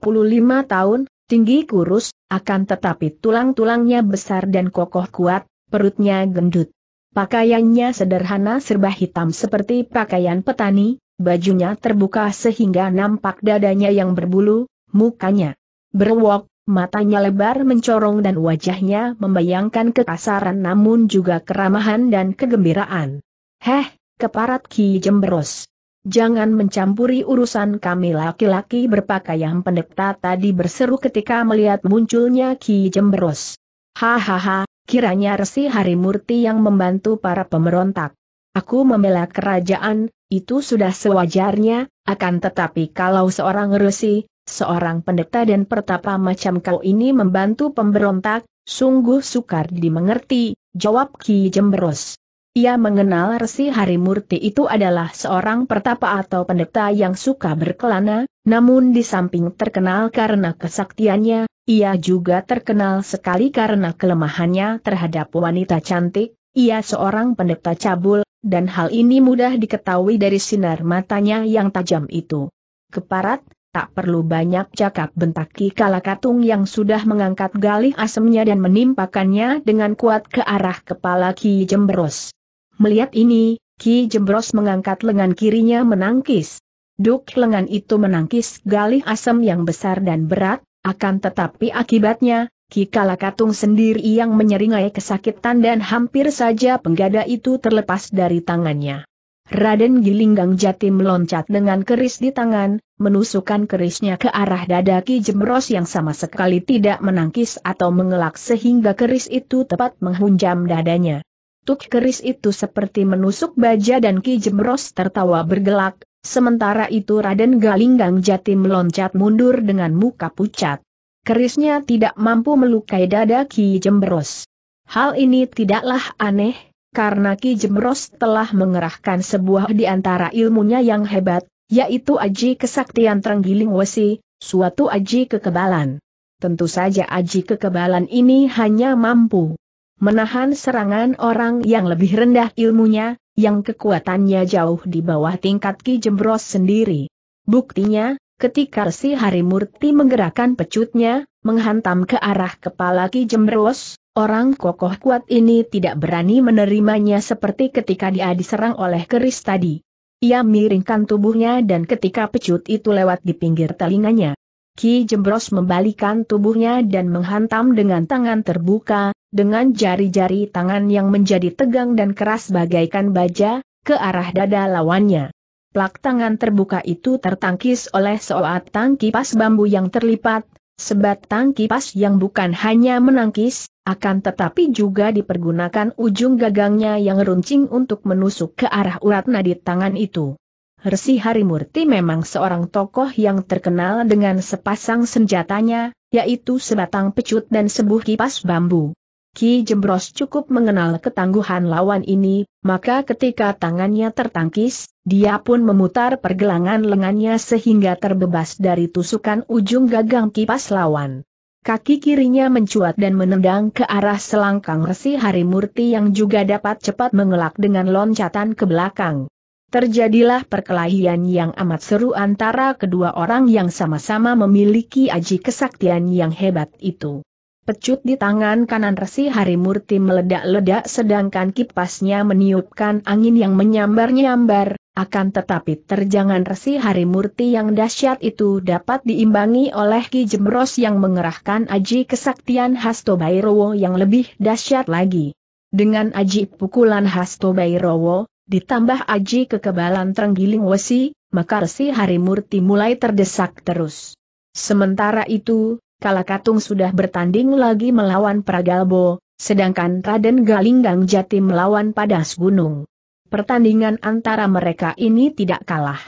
tahun, tinggi kurus, akan tetapi tulang-tulangnya besar dan kokoh kuat, perutnya gendut. Pakaiannya sederhana serba hitam seperti pakaian petani, bajunya terbuka sehingga nampak dadanya yang berbulu, mukanya berwok, Matanya lebar mencorong dan wajahnya membayangkan kekasaran namun juga keramahan dan kegembiraan. Heh, keparat Ki Jemberos. Jangan mencampuri urusan kami laki-laki berpakaian pendekta tadi berseru ketika melihat munculnya Ki Jemberos. Hahaha, kiranya Resi Harimurti yang membantu para pemberontak. Aku membela kerajaan, itu sudah sewajarnya, akan tetapi kalau seorang resi, seorang pendeta dan pertapa macam kau ini membantu pemberontak, sungguh sukar dimengerti, jawab Ki Jemberos. Ia mengenal Resi Harimurti itu adalah seorang pertapa atau pendeta yang suka berkelana, namun di samping terkenal karena kesaktiannya, ia juga terkenal sekali karena kelemahannya terhadap wanita cantik, ia seorang pendeta cabul, dan hal ini mudah diketahui dari sinar matanya yang tajam itu. Keparat, tak perlu banyak cakap bentak Ki Kalakatung yang sudah mengangkat galih asemnya dan menimpakannya dengan kuat ke arah kepala Ki Jembros. Melihat ini, Ki Jembros mengangkat lengan kirinya menangkis. Duk lengan itu menangkis galih asem yang besar dan berat, akan tetapi akibatnya, Ki Kalakatung sendiri yang menyeringai kesakitan dan hampir saja penggada itu terlepas dari tangannya. Raden Gilinggang Jati meloncat dengan keris di tangan, menusukkan kerisnya ke arah dada Ki Jemros yang sama sekali tidak menangkis atau mengelak sehingga keris itu tepat menghunjam dadanya. Tuk keris itu seperti menusuk baja dan Ki Jemros tertawa bergelak, sementara itu Raden Galinggang Jati meloncat mundur dengan muka pucat. Kerisnya tidak mampu melukai dada Ki Jemros. Hal ini tidaklah aneh, karena Ki Jemros telah mengerahkan sebuah di antara ilmunya yang hebat, yaitu aji kesaktian Trenggiling Wesi, suatu aji kekebalan. Tentu saja aji kekebalan ini hanya mampu menahan serangan orang yang lebih rendah ilmunya, yang kekuatannya jauh di bawah tingkat Ki Jemros sendiri. Buktinya, ketika Resi Harimurti menggerakkan pecutnya, menghantam ke arah kepala Ki Jemros, Orang kokoh kuat ini tidak berani menerimanya seperti ketika dia diserang oleh keris tadi. Ia miringkan tubuhnya dan ketika pecut itu lewat di pinggir telinganya. Ki Jembros membalikan tubuhnya dan menghantam dengan tangan terbuka, dengan jari-jari tangan yang menjadi tegang dan keras bagaikan baja, ke arah dada lawannya. Plak tangan terbuka itu tertangkis oleh soat tangki pas bambu yang terlipat, Sebatang kipas yang bukan hanya menangkis, akan tetapi juga dipergunakan ujung gagangnya yang runcing untuk menusuk ke arah urat nadi tangan itu. Resi Harimurti memang seorang tokoh yang terkenal dengan sepasang senjatanya, yaitu sebatang pecut dan sebuah kipas bambu. Ki Jembros cukup mengenal ketangguhan lawan ini, maka ketika tangannya tertangkis, dia pun memutar pergelangan lengannya sehingga terbebas dari tusukan ujung gagang kipas lawan. Kaki kirinya mencuat dan menendang ke arah selangkang resi Harimurti yang juga dapat cepat mengelak dengan loncatan ke belakang. Terjadilah perkelahian yang amat seru antara kedua orang yang sama-sama memiliki aji kesaktian yang hebat itu. Pecut di tangan kanan Resi Harimurti meledak-ledak sedangkan kipasnya meniupkan angin yang menyambar-nyambar, akan tetapi terjangan Resi Harimurti yang dahsyat itu dapat diimbangi oleh Ki Jemros yang mengerahkan aji kesaktian Hasto Bairowo yang lebih dahsyat lagi. Dengan aji pukulan Hasto Bairowo, ditambah aji kekebalan Trenggiling Wesi, maka Resi Harimurti mulai terdesak terus. Sementara itu, Kalakatung sudah bertanding lagi melawan Pragalbo, sedangkan Raden Galinggang Jati melawan Padas Gunung. Pertandingan antara mereka ini tidak kalah.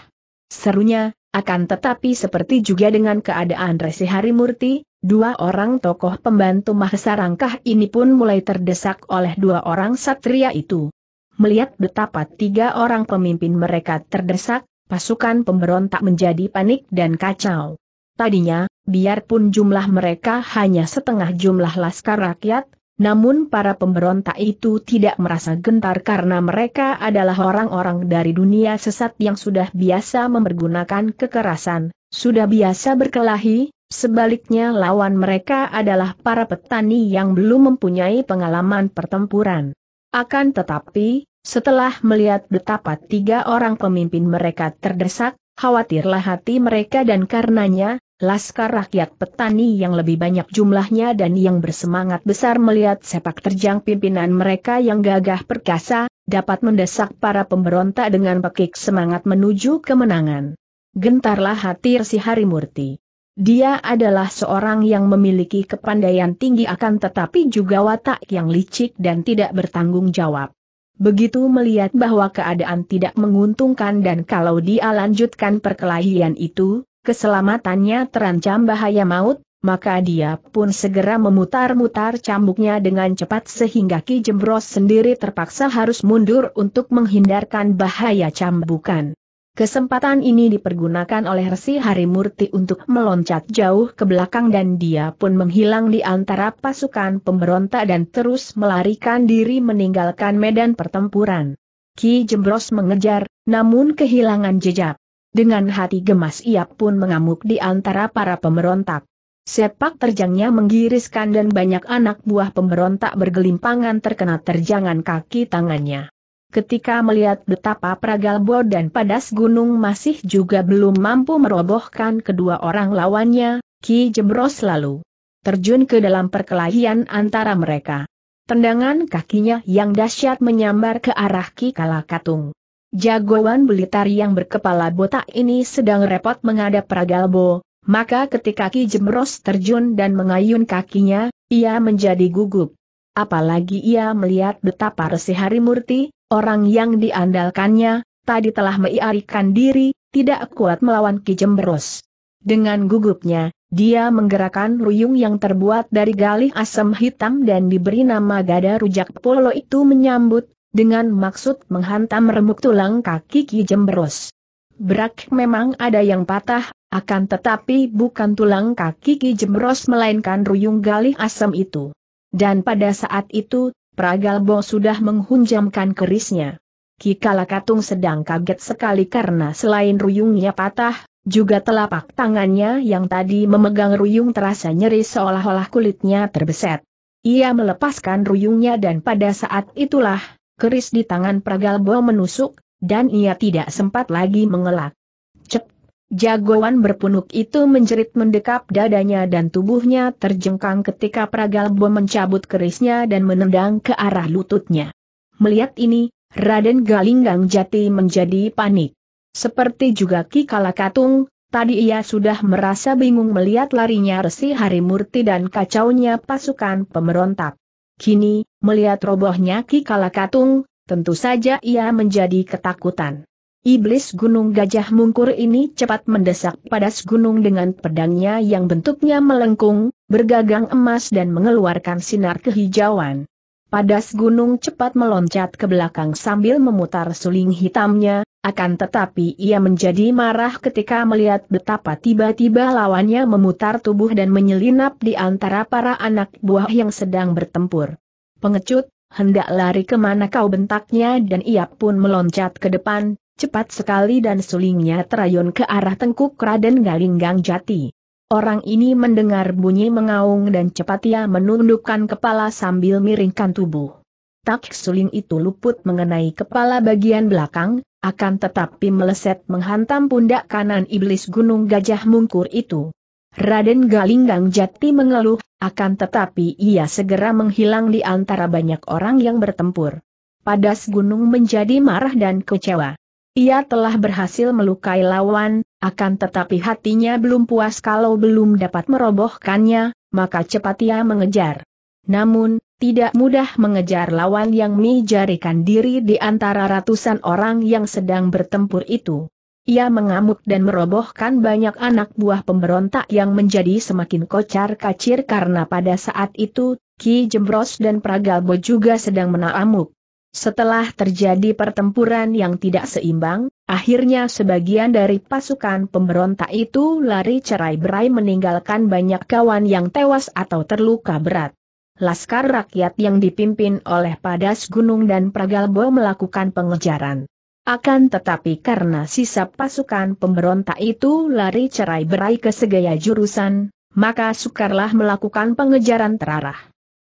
Serunya, akan tetapi seperti juga dengan keadaan Resi Harimurti, dua orang tokoh pembantu Mahesarangkah ini pun mulai terdesak oleh dua orang satria itu. Melihat betapa tiga orang pemimpin mereka terdesak, pasukan pemberontak menjadi panik dan kacau. Tadinya, biarpun jumlah mereka hanya setengah jumlah laskar rakyat, namun para pemberontak itu tidak merasa gentar karena mereka adalah orang-orang dari dunia sesat yang sudah biasa mempergunakan kekerasan, sudah biasa berkelahi, sebaliknya lawan mereka adalah para petani yang belum mempunyai pengalaman pertempuran. Akan tetapi, setelah melihat betapa tiga orang pemimpin mereka terdesak, khawatirlah hati mereka dan karenanya, Laskar rakyat petani yang lebih banyak jumlahnya dan yang bersemangat besar melihat sepak terjang pimpinan mereka yang gagah perkasa, dapat mendesak para pemberontak dengan pekik semangat menuju kemenangan. Gentarlah hati si Harimurti. Dia adalah seorang yang memiliki kepandaian tinggi akan tetapi juga watak yang licik dan tidak bertanggung jawab. Begitu melihat bahwa keadaan tidak menguntungkan dan kalau dia lanjutkan perkelahian itu, keselamatannya terancam bahaya maut, maka dia pun segera memutar-mutar cambuknya dengan cepat sehingga Ki Jembros sendiri terpaksa harus mundur untuk menghindarkan bahaya cambukan. Kesempatan ini dipergunakan oleh Resi Harimurti untuk meloncat jauh ke belakang dan dia pun menghilang di antara pasukan pemberontak dan terus melarikan diri meninggalkan medan pertempuran. Ki Jembros mengejar, namun kehilangan jejak. Dengan hati gemas ia pun mengamuk di antara para pemberontak. Sepak terjangnya menggiriskan dan banyak anak buah pemberontak bergelimpangan terkena terjangan kaki tangannya. Ketika melihat betapa Pragalbo dan Padas Gunung masih juga belum mampu merobohkan kedua orang lawannya, Ki Jembros lalu terjun ke dalam perkelahian antara mereka. Tendangan kakinya yang dahsyat menyambar ke arah Ki Kalakatung. Jagoan belitar yang berkepala botak ini sedang repot menghadap Pragalbo, maka ketika Ki Jemros terjun dan mengayun kakinya, ia menjadi gugup. Apalagi ia melihat betapa Resi Murti, orang yang diandalkannya, tadi telah meiarikan diri, tidak kuat melawan Ki Jemros. Dengan gugupnya, dia menggerakkan ruyung yang terbuat dari galih asam hitam dan diberi nama gada rujak polo itu menyambut, dengan maksud menghantam remuk tulang kaki Ki Jemberos. Berak memang ada yang patah, akan tetapi bukan tulang kaki Ki Jemberos melainkan ruyung galih asam itu. Dan pada saat itu, Pragalbo sudah menghunjamkan kerisnya. Ki Kalakatung sedang kaget sekali karena selain ruyungnya patah, juga telapak tangannya yang tadi memegang ruyung terasa nyeri seolah-olah kulitnya terbeset. Ia melepaskan ruyungnya dan pada saat itulah, keris di tangan Pragalbo menusuk, dan ia tidak sempat lagi mengelak. Cep! Jagoan berpunuk itu menjerit mendekap dadanya dan tubuhnya terjengkang ketika Pragalbo mencabut kerisnya dan menendang ke arah lututnya. Melihat ini, Raden Galinggang Jati menjadi panik. Seperti juga Ki Kalakatung, tadi ia sudah merasa bingung melihat larinya Resi Harimurti dan kacaunya pasukan pemberontak. Kini, melihat robohnya Ki Kalakatung, tentu saja ia menjadi ketakutan. Iblis Gunung Gajah Mungkur ini cepat mendesak padas gunung dengan pedangnya yang bentuknya melengkung, bergagang emas dan mengeluarkan sinar kehijauan. Padas gunung cepat meloncat ke belakang sambil memutar suling hitamnya, akan tetapi ia menjadi marah ketika melihat betapa tiba-tiba lawannya memutar tubuh dan menyelinap di antara para anak buah yang sedang bertempur. Pengecut, hendak lari kemana kau bentaknya dan ia pun meloncat ke depan, cepat sekali dan sulingnya terayun ke arah tengkuk Raden Galinggang Jati. Orang ini mendengar bunyi mengaung dan cepat ia menundukkan kepala sambil miringkan tubuh. Tak suling itu luput mengenai kepala bagian belakang, akan tetapi meleset menghantam pundak kanan iblis gunung gajah mungkur itu. Raden Galinggang Jati mengeluh, akan tetapi ia segera menghilang di antara banyak orang yang bertempur. Padas Gunung menjadi marah dan kecewa. Ia telah berhasil melukai lawan, akan tetapi hatinya belum puas kalau belum dapat merobohkannya, maka cepat ia mengejar. Namun, tidak mudah mengejar lawan yang mijarikan diri di antara ratusan orang yang sedang bertempur itu. Ia mengamuk dan merobohkan banyak anak buah pemberontak yang menjadi semakin kocar kacir karena pada saat itu, Ki Jembros dan Pragalbo juga sedang menaamuk. Setelah terjadi pertempuran yang tidak seimbang, akhirnya sebagian dari pasukan pemberontak itu lari cerai berai meninggalkan banyak kawan yang tewas atau terluka berat. Laskar rakyat yang dipimpin oleh Padas Gunung dan Pragalbo melakukan pengejaran. Akan tetapi karena sisa pasukan pemberontak itu lari cerai berai ke segaya jurusan, maka sukarlah melakukan pengejaran terarah.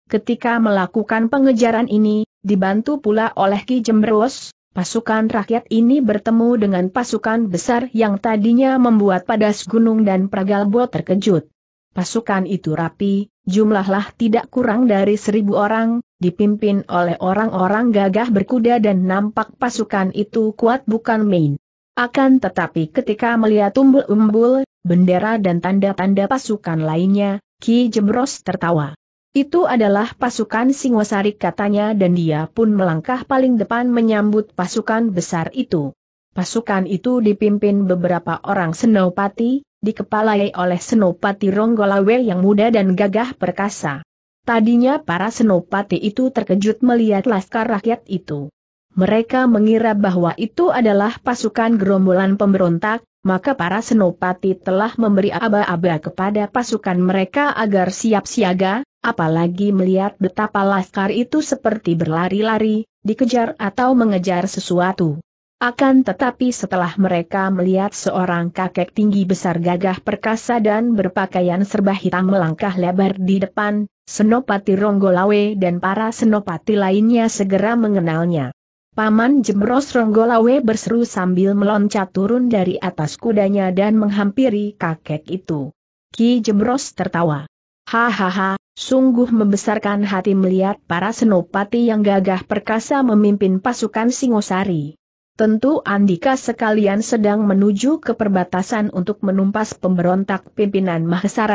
Ketika melakukan pengejaran ini, dibantu pula oleh Ki Jemberos, pasukan rakyat ini bertemu dengan pasukan besar yang tadinya membuat padas gunung dan pragalbo terkejut. Pasukan itu rapi, jumlahlah tidak kurang dari seribu orang, dipimpin oleh orang-orang gagah berkuda dan nampak pasukan itu kuat bukan main. Akan tetapi ketika melihat umbul-umbul, bendera dan tanda-tanda pasukan lainnya, Ki Jemros tertawa. Itu adalah pasukan Singosari katanya dan dia pun melangkah paling depan menyambut pasukan besar itu. Pasukan itu dipimpin beberapa orang senopati, dikepalai oleh Senopati Ronggolawe yang muda dan gagah perkasa. Tadinya para Senopati itu terkejut melihat laskar rakyat itu. Mereka mengira bahwa itu adalah pasukan gerombolan pemberontak, maka para Senopati telah memberi aba-aba kepada pasukan mereka agar siap siaga, apalagi melihat betapa laskar itu seperti berlari-lari, dikejar atau mengejar sesuatu. Akan tetapi setelah mereka melihat seorang kakek tinggi besar gagah perkasa dan berpakaian serba hitam melangkah lebar di depan, Senopati Ronggolawe dan para senopati lainnya segera mengenalnya. Paman Jemros Ronggolawe berseru sambil meloncat turun dari atas kudanya dan menghampiri kakek itu. Ki Jemros tertawa. Hahaha, sungguh membesarkan hati melihat para senopati yang gagah perkasa memimpin pasukan Singosari. Tentu Andika sekalian sedang menuju ke perbatasan untuk menumpas pemberontak pimpinan Mahesa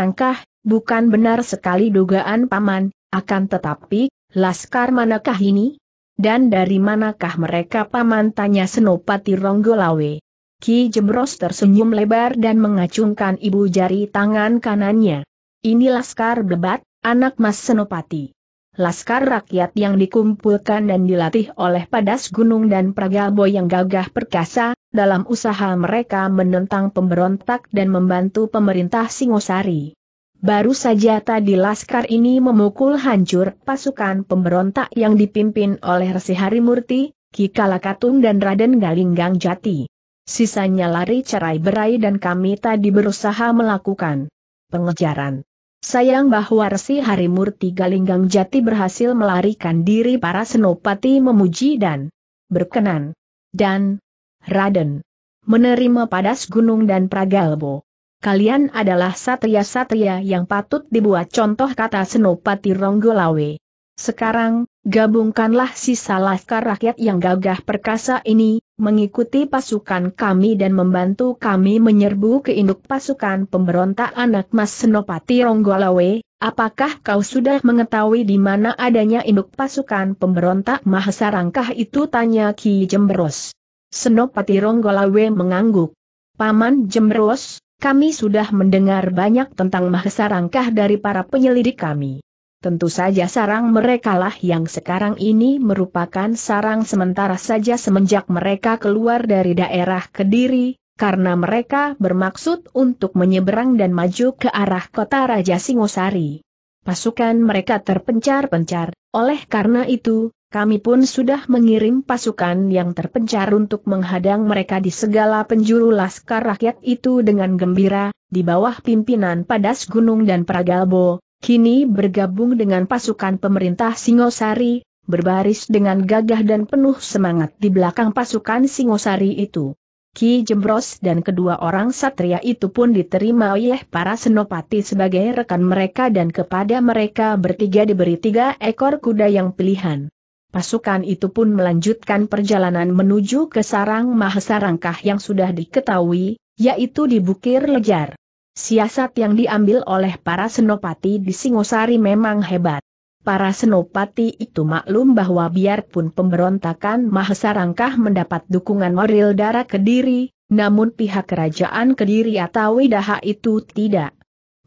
bukan benar sekali dugaan Paman, akan tetapi, laskar manakah ini? Dan dari manakah mereka Paman tanya Senopati Ronggolawe? Ki Jembrong tersenyum lebar dan mengacungkan ibu jari tangan kanannya. Ini laskar bebat, anak Mas Senopati. Laskar rakyat yang dikumpulkan dan dilatih oleh Padas Gunung dan Pragabo yang gagah perkasa, dalam usaha mereka menentang pemberontak dan membantu pemerintah Singosari. Baru saja tadi Laskar ini memukul hancur pasukan pemberontak yang dipimpin oleh Resi Harimurti, Ki Katung dan Raden Galinggang Jati. Sisanya lari cerai berai dan kami tadi berusaha melakukan pengejaran. Sayang bahwa Resi Harimurti Galinggang Jati berhasil melarikan diri para senopati memuji dan berkenan. Dan Raden menerima padas gunung dan pragalbo. Kalian adalah satria-satria yang patut dibuat contoh kata senopati Ronggolawe. Sekarang, gabungkanlah sisa laskar rakyat yang gagah perkasa ini, mengikuti pasukan kami dan membantu kami menyerbu ke induk pasukan pemberontak anak Mas Senopati Ronggolawe, apakah kau sudah mengetahui di mana adanya induk pasukan pemberontak Mahasarangkah itu tanya Ki Jemberos. Senopati Ronggolawe mengangguk. Paman Jemberos, kami sudah mendengar banyak tentang Mahasarangkah dari para penyelidik kami. Tentu saja sarang merekalah yang sekarang ini merupakan sarang sementara saja semenjak mereka keluar dari daerah Kediri, karena mereka bermaksud untuk menyeberang dan maju ke arah kota Raja Singosari. Pasukan mereka terpencar-pencar, oleh karena itu, kami pun sudah mengirim pasukan yang terpencar untuk menghadang mereka di segala penjuru laskar rakyat itu dengan gembira, di bawah pimpinan Padas Gunung dan Pragalbo, Kini bergabung dengan pasukan pemerintah Singosari, berbaris dengan gagah dan penuh semangat di belakang pasukan Singosari itu. Ki Jembros dan kedua orang satria itu pun diterima oleh para senopati sebagai rekan mereka dan kepada mereka bertiga diberi tiga ekor kuda yang pilihan. Pasukan itu pun melanjutkan perjalanan menuju ke sarang mahesarangkah yang sudah diketahui, yaitu di Bukir Lejar. Siasat yang diambil oleh para senopati di Singosari memang hebat. Para senopati itu maklum bahwa biarpun pemberontakan Mahesarangkah mendapat dukungan moral darah Kediri, namun pihak kerajaan Kediri atau Widaha itu tidak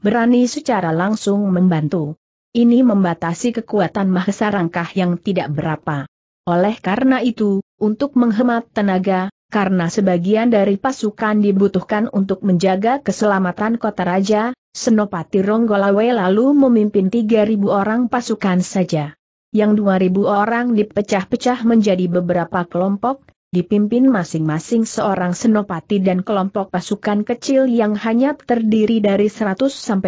berani secara langsung membantu. Ini membatasi kekuatan Mahesarangkah yang tidak berapa. Oleh karena itu, untuk menghemat tenaga, karena sebagian dari pasukan dibutuhkan untuk menjaga keselamatan kota raja, Senopati Ronggolawe lalu memimpin 3.000 orang pasukan saja. Yang 2.000 orang dipecah-pecah menjadi beberapa kelompok, dipimpin masing-masing seorang senopati dan kelompok pasukan kecil yang hanya terdiri dari 100 200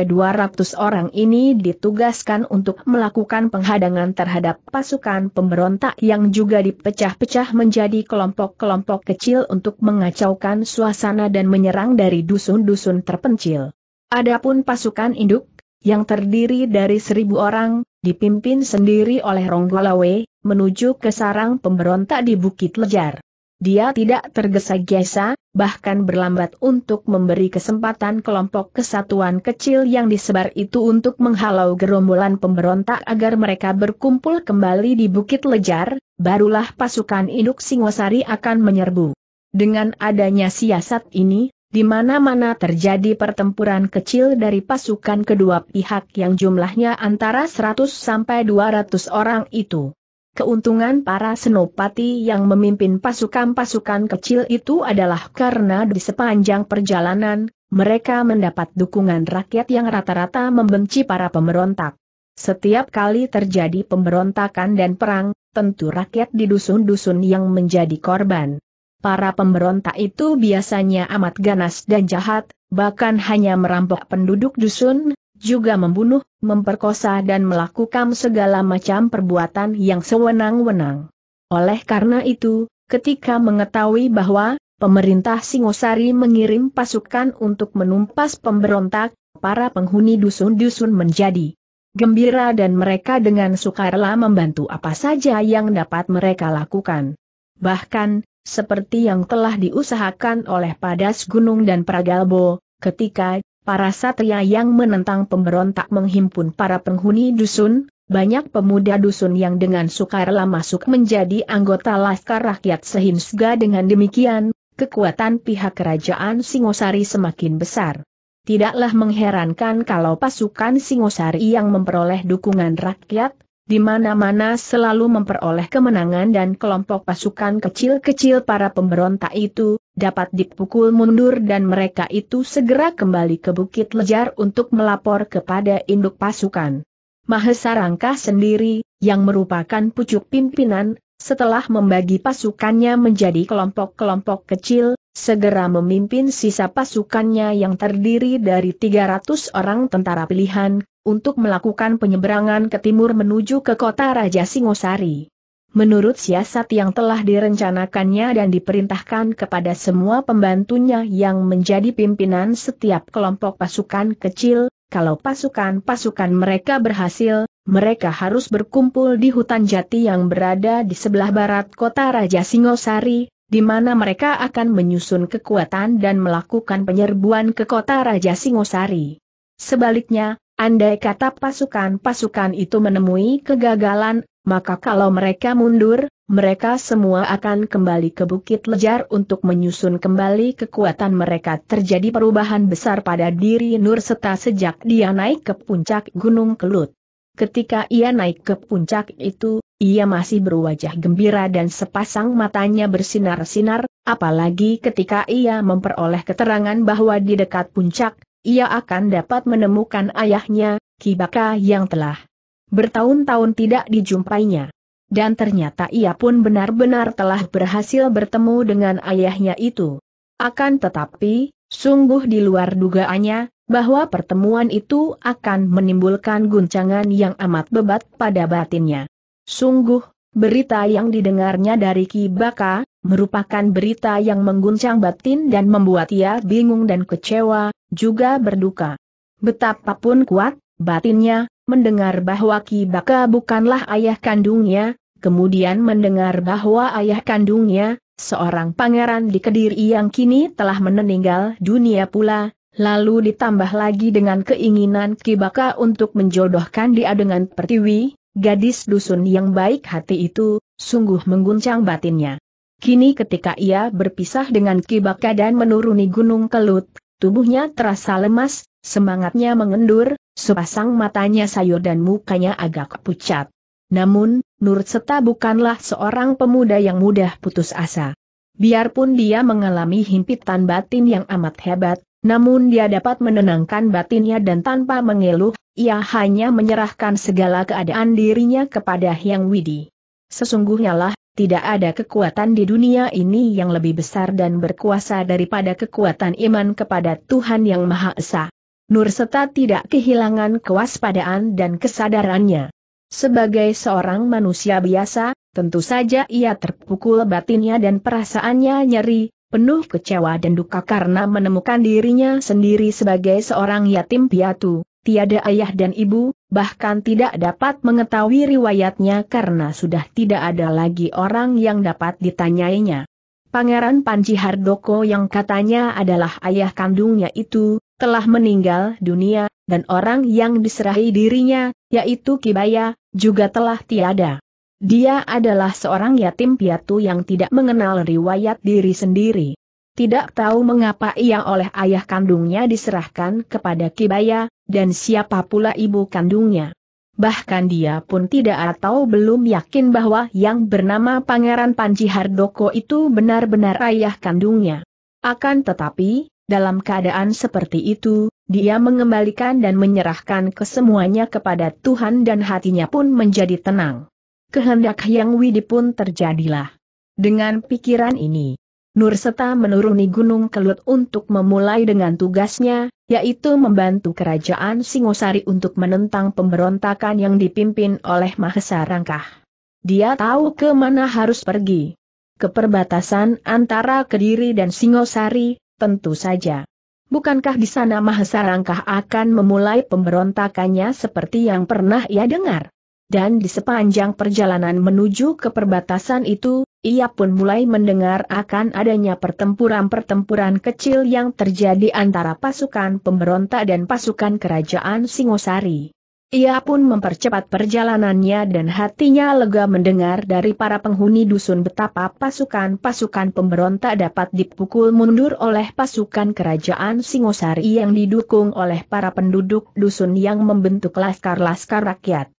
orang ini ditugaskan untuk melakukan penghadangan terhadap pasukan pemberontak yang juga dipecah-pecah menjadi kelompok-kelompok kecil untuk mengacaukan suasana dan menyerang dari dusun-dusun terpencil. Adapun pasukan induk, yang terdiri dari seribu orang, dipimpin sendiri oleh Ronggolawe, menuju ke sarang pemberontak di Bukit Lejar. Dia tidak tergesa-gesa, bahkan berlambat untuk memberi kesempatan kelompok kesatuan kecil yang disebar itu untuk menghalau gerombolan pemberontak agar mereka berkumpul kembali di Bukit Lejar, barulah pasukan induk Singosari akan menyerbu. Dengan adanya siasat ini, di mana-mana terjadi pertempuran kecil dari pasukan kedua pihak yang jumlahnya antara 100 sampai 200 orang itu. Keuntungan para senopati yang memimpin pasukan-pasukan kecil itu adalah karena di sepanjang perjalanan, mereka mendapat dukungan rakyat yang rata-rata membenci para pemberontak. Setiap kali terjadi pemberontakan dan perang, tentu rakyat di dusun-dusun yang menjadi korban. Para pemberontak itu biasanya amat ganas dan jahat, bahkan hanya merampok penduduk dusun, juga membunuh, memperkosa dan melakukan segala macam perbuatan yang sewenang-wenang. Oleh karena itu, ketika mengetahui bahwa pemerintah Singosari mengirim pasukan untuk menumpas pemberontak, para penghuni dusun-dusun menjadi gembira dan mereka dengan sukarela membantu apa saja yang dapat mereka lakukan. Bahkan, seperti yang telah diusahakan oleh Padas Gunung dan Pragalbo, ketika Para satria yang menentang pemberontak menghimpun para penghuni dusun, banyak pemuda dusun yang dengan sukarela masuk menjadi anggota Laskar Rakyat sehingga dengan demikian, kekuatan pihak kerajaan Singosari semakin besar. Tidaklah mengherankan kalau pasukan Singosari yang memperoleh dukungan rakyat, di mana-mana selalu memperoleh kemenangan dan kelompok pasukan kecil-kecil para pemberontak itu, dapat dipukul mundur dan mereka itu segera kembali ke Bukit Lejar untuk melapor kepada induk pasukan. Mahesa Rangka sendiri, yang merupakan pucuk pimpinan, setelah membagi pasukannya menjadi kelompok-kelompok kecil, segera memimpin sisa pasukannya yang terdiri dari 300 orang tentara pilihan, untuk melakukan penyeberangan ke timur menuju ke kota Raja Singosari. Menurut siasat yang telah direncanakannya dan diperintahkan kepada semua pembantunya yang menjadi pimpinan setiap kelompok pasukan kecil, kalau pasukan-pasukan mereka berhasil, mereka harus berkumpul di hutan jati yang berada di sebelah barat kota Raja Singosari, di mana mereka akan menyusun kekuatan dan melakukan penyerbuan ke kota Raja Singosari. Sebaliknya, andai kata pasukan-pasukan itu menemui kegagalan, maka kalau mereka mundur, mereka semua akan kembali ke Bukit Lejar untuk menyusun kembali kekuatan mereka. Terjadi perubahan besar pada diri Nur serta sejak dia naik ke puncak Gunung Kelut. Ketika ia naik ke puncak itu, ia masih berwajah gembira dan sepasang matanya bersinar-sinar, apalagi ketika ia memperoleh keterangan bahwa di dekat puncak, ia akan dapat menemukan ayahnya, Kibaka yang telah bertahun-tahun tidak dijumpainya. Dan ternyata ia pun benar-benar telah berhasil bertemu dengan ayahnya itu. Akan tetapi, sungguh di luar dugaannya, bahwa pertemuan itu akan menimbulkan guncangan yang amat bebat pada batinnya. Sungguh, berita yang didengarnya dari Kibaka, merupakan berita yang mengguncang batin dan membuat ia bingung dan kecewa, juga berduka. Betapapun kuat, batinnya, mendengar bahwa Kibaka bukanlah ayah kandungnya, kemudian mendengar bahwa ayah kandungnya, seorang pangeran di Kediri yang kini telah meninggal dunia pula, lalu ditambah lagi dengan keinginan Kibaka untuk menjodohkan dia dengan Pertiwi, Gadis dusun yang baik hati itu, sungguh mengguncang batinnya. Kini ketika ia berpisah dengan Kibaka dan menuruni gunung kelut, tubuhnya terasa lemas, semangatnya mengendur, sepasang matanya sayur dan mukanya agak pucat. Namun, Nur Seta bukanlah seorang pemuda yang mudah putus asa. Biarpun dia mengalami himpitan batin yang amat hebat, namun dia dapat menenangkan batinnya dan tanpa mengeluh, ia hanya menyerahkan segala keadaan dirinya kepada Hyang Widi. Sesungguhnya lah, tidak ada kekuatan di dunia ini yang lebih besar dan berkuasa daripada kekuatan iman kepada Tuhan Yang Maha Esa. Nurseta tidak kehilangan kewaspadaan dan kesadarannya. Sebagai seorang manusia biasa, tentu saja ia terpukul batinnya dan perasaannya nyeri, penuh kecewa dan duka karena menemukan dirinya sendiri sebagai seorang yatim piatu, tiada ayah dan ibu, bahkan tidak dapat mengetahui riwayatnya karena sudah tidak ada lagi orang yang dapat ditanyainya. Pangeran Panji Hardoko yang katanya adalah ayah kandungnya itu, telah meninggal dunia, dan orang yang diserahi dirinya, yaitu Kibaya, juga telah tiada. Dia adalah seorang yatim piatu yang tidak mengenal riwayat diri sendiri. Tidak tahu mengapa ia oleh ayah kandungnya diserahkan kepada Kibaya, dan siapa pula ibu kandungnya. Bahkan dia pun tidak atau belum yakin bahwa yang bernama Pangeran Panji Hardoko itu benar-benar ayah kandungnya. Akan tetapi, dalam keadaan seperti itu, dia mengembalikan dan menyerahkan kesemuanya kepada Tuhan dan hatinya pun menjadi tenang kehendak Hyang Widi pun terjadilah. Dengan pikiran ini, Nurseta menuruni Gunung Kelut untuk memulai dengan tugasnya, yaitu membantu kerajaan Singosari untuk menentang pemberontakan yang dipimpin oleh Mahesa Rangkah. Dia tahu ke mana harus pergi. Ke perbatasan antara Kediri dan Singosari, tentu saja. Bukankah di sana Mahesa Rangkah akan memulai pemberontakannya seperti yang pernah ia dengar? dan di sepanjang perjalanan menuju ke perbatasan itu, ia pun mulai mendengar akan adanya pertempuran-pertempuran kecil yang terjadi antara pasukan pemberontak dan pasukan kerajaan Singosari. Ia pun mempercepat perjalanannya dan hatinya lega mendengar dari para penghuni dusun betapa pasukan-pasukan pemberontak dapat dipukul mundur oleh pasukan kerajaan Singosari yang didukung oleh para penduduk dusun yang membentuk laskar-laskar rakyat.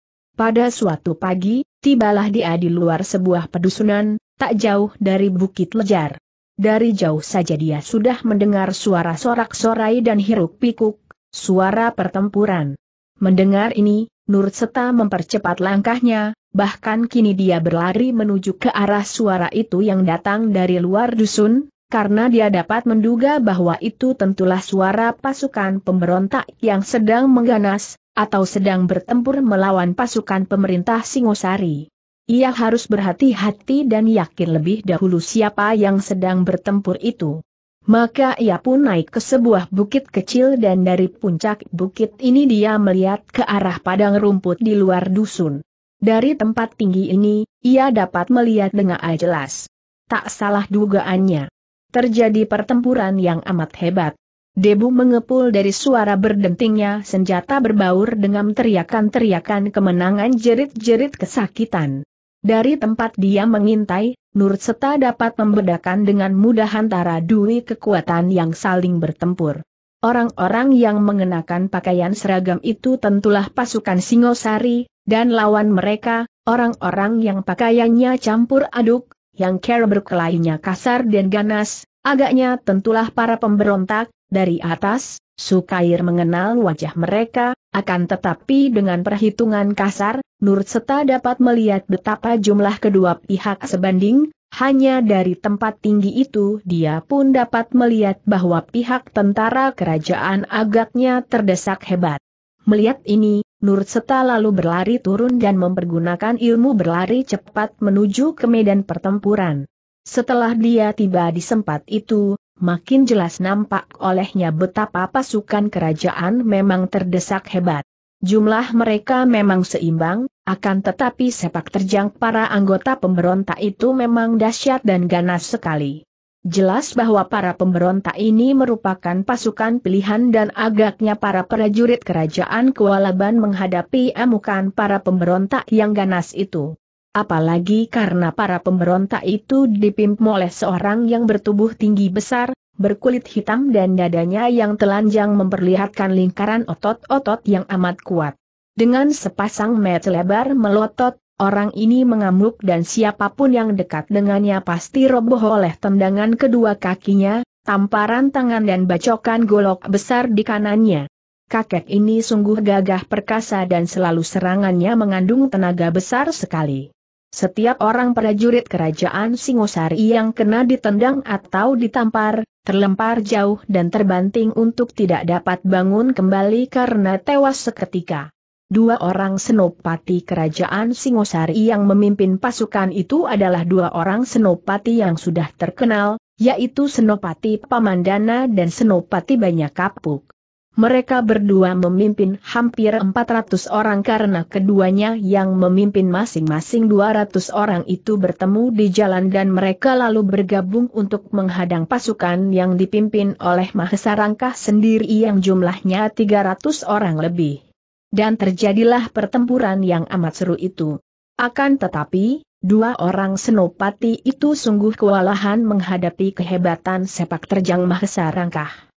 Pada suatu pagi, tibalah dia di luar sebuah pedusunan, tak jauh dari Bukit Lejar. Dari jauh saja dia sudah mendengar suara sorak-sorai dan hiruk-pikuk, suara pertempuran. Mendengar ini, Nur Seta mempercepat langkahnya, bahkan kini dia berlari menuju ke arah suara itu yang datang dari luar dusun, karena dia dapat menduga bahwa itu tentulah suara pasukan pemberontak yang sedang mengganas, atau sedang bertempur melawan pasukan pemerintah Singosari. Ia harus berhati-hati dan yakin lebih dahulu siapa yang sedang bertempur itu. Maka ia pun naik ke sebuah bukit kecil dan dari puncak bukit ini dia melihat ke arah padang rumput di luar dusun. Dari tempat tinggi ini, ia dapat melihat dengan jelas. Tak salah dugaannya. Terjadi pertempuran yang amat hebat. Debu mengepul dari suara berdentingnya senjata berbaur dengan teriakan-teriakan kemenangan jerit-jerit kesakitan. Dari tempat dia mengintai, Nur Seta dapat membedakan dengan mudah antara dua kekuatan yang saling bertempur. Orang-orang yang mengenakan pakaian seragam itu tentulah pasukan Singosari, dan lawan mereka, orang-orang yang pakaiannya campur aduk, yang care berkelainya kasar dan ganas, agaknya tentulah para pemberontak, dari atas, Sukair mengenal wajah mereka, akan tetapi dengan perhitungan kasar, Nurseta dapat melihat betapa jumlah kedua pihak sebanding, hanya dari tempat tinggi itu dia pun dapat melihat bahwa pihak tentara kerajaan agaknya terdesak hebat. Melihat ini, Nurseta lalu berlari turun dan mempergunakan ilmu berlari cepat menuju ke medan pertempuran. Setelah dia tiba di sempat itu, makin jelas nampak olehnya betapa pasukan kerajaan memang terdesak hebat. Jumlah mereka memang seimbang, akan tetapi sepak terjang para anggota pemberontak itu memang dahsyat dan ganas sekali. Jelas bahwa para pemberontak ini merupakan pasukan pilihan dan agaknya para prajurit kerajaan kewalaban menghadapi amukan para pemberontak yang ganas itu. Apalagi karena para pemberontak itu dipimpin oleh seorang yang bertubuh tinggi besar, berkulit hitam dan dadanya yang telanjang memperlihatkan lingkaran otot-otot yang amat kuat. Dengan sepasang mata lebar melotot, orang ini mengamuk dan siapapun yang dekat dengannya pasti roboh oleh tendangan kedua kakinya, tamparan tangan dan bacokan golok besar di kanannya. Kakek ini sungguh gagah perkasa dan selalu serangannya mengandung tenaga besar sekali. Setiap orang prajurit kerajaan Singosari yang kena ditendang atau ditampar, terlempar jauh dan terbanting untuk tidak dapat bangun kembali karena tewas seketika. Dua orang senopati kerajaan Singosari yang memimpin pasukan itu adalah dua orang senopati yang sudah terkenal, yaitu Senopati Pamandana dan Senopati Banyak Kapuk. Mereka berdua memimpin hampir 400 orang karena keduanya yang memimpin masing-masing 200 orang itu bertemu di jalan dan mereka lalu bergabung untuk menghadang pasukan yang dipimpin oleh Mahesarangkah sendiri yang jumlahnya 300 orang lebih. Dan terjadilah pertempuran yang amat seru itu. Akan tetapi, dua orang senopati itu sungguh kewalahan menghadapi kehebatan sepak terjang Mahesarangkah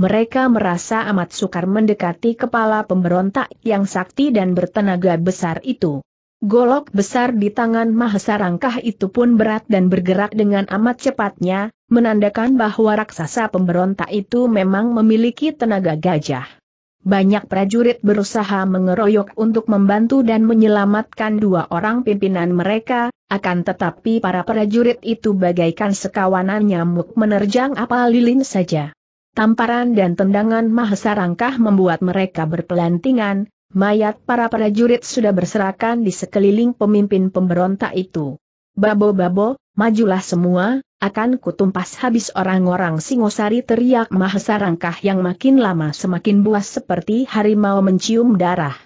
mereka merasa amat sukar mendekati kepala pemberontak yang sakti dan bertenaga besar itu. Golok besar di tangan Mahesa Rangkah itu pun berat dan bergerak dengan amat cepatnya, menandakan bahwa raksasa pemberontak itu memang memiliki tenaga gajah. Banyak prajurit berusaha mengeroyok untuk membantu dan menyelamatkan dua orang pimpinan mereka, akan tetapi para prajurit itu bagaikan sekawanan nyamuk menerjang apa lilin saja. Tamparan dan tendangan Mahesa Rangkah membuat mereka berpelantingan, mayat para prajurit sudah berserakan di sekeliling pemimpin pemberontak itu. Babo-babo, majulah semua, akan kutumpas habis orang-orang Singosari teriak Mahesa Rangkah yang makin lama semakin buas seperti harimau mencium darah.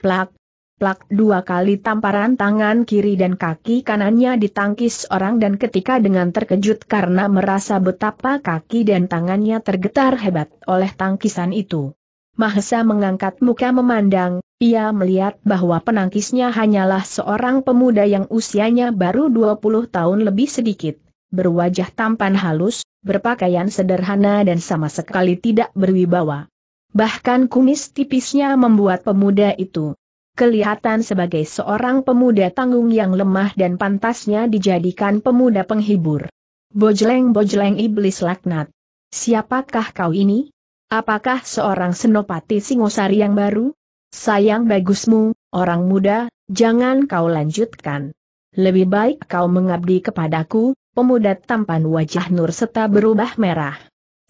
Plak, plak dua kali tamparan tangan kiri dan kaki kanannya ditangkis orang dan ketika dengan terkejut karena merasa betapa kaki dan tangannya tergetar hebat oleh tangkisan itu. Mahesa mengangkat muka memandang, ia melihat bahwa penangkisnya hanyalah seorang pemuda yang usianya baru 20 tahun lebih sedikit, berwajah tampan halus, berpakaian sederhana dan sama sekali tidak berwibawa. Bahkan kumis tipisnya membuat pemuda itu, kelihatan sebagai seorang pemuda tanggung yang lemah dan pantasnya dijadikan pemuda penghibur. Bojleng-bojleng iblis laknat. Siapakah kau ini? Apakah seorang senopati Singosari yang baru? Sayang bagusmu, orang muda, jangan kau lanjutkan. Lebih baik kau mengabdi kepadaku, pemuda tampan wajah Nur serta berubah merah.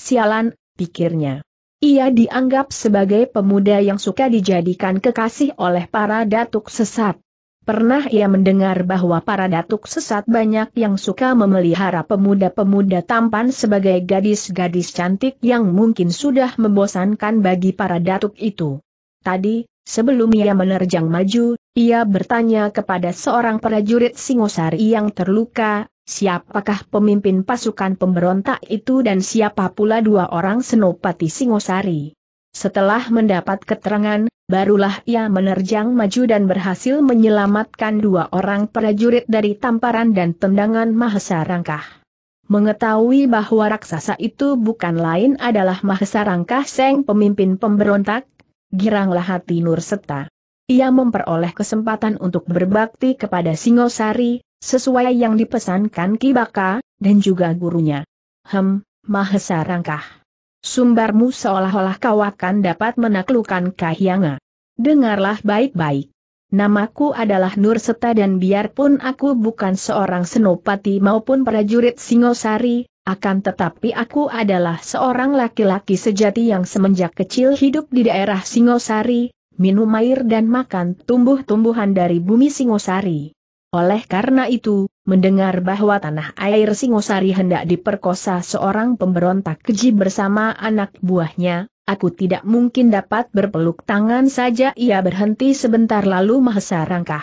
Sialan, pikirnya. Ia dianggap sebagai pemuda yang suka dijadikan kekasih oleh para datuk sesat. Pernah ia mendengar bahwa para datuk sesat banyak yang suka memelihara pemuda-pemuda tampan sebagai gadis-gadis cantik yang mungkin sudah membosankan bagi para datuk itu. Tadi, sebelum ia menerjang maju, ia bertanya kepada seorang prajurit Singosari yang terluka, siapakah pemimpin pasukan pemberontak itu dan siapa pula dua orang senopati Singosari. Setelah mendapat keterangan, barulah ia menerjang maju dan berhasil menyelamatkan dua orang prajurit dari tamparan dan tendangan Mahesa Rangkah. Mengetahui bahwa raksasa itu bukan lain adalah Mahesa Rangkah Seng pemimpin pemberontak, giranglah hati Nur Nurseta. Ia memperoleh kesempatan untuk berbakti kepada Singosari, Sesuai yang dipesankan Ki Baka dan juga gurunya. Hem, Mahesa Rangkah. Sumbarmu seolah-olah kau akan dapat menaklukkan Kahyanga. Dengarlah baik-baik. Namaku adalah Nurseta dan biarpun aku bukan seorang senopati maupun prajurit Singosari, akan tetapi aku adalah seorang laki-laki sejati yang semenjak kecil hidup di daerah Singosari, minum air dan makan tumbuh-tumbuhan dari bumi Singosari. Oleh karena itu, mendengar bahwa tanah air Singosari hendak diperkosa seorang pemberontak keji bersama anak buahnya, aku tidak mungkin dapat berpeluk tangan saja ia berhenti sebentar lalu mahesa rangkah.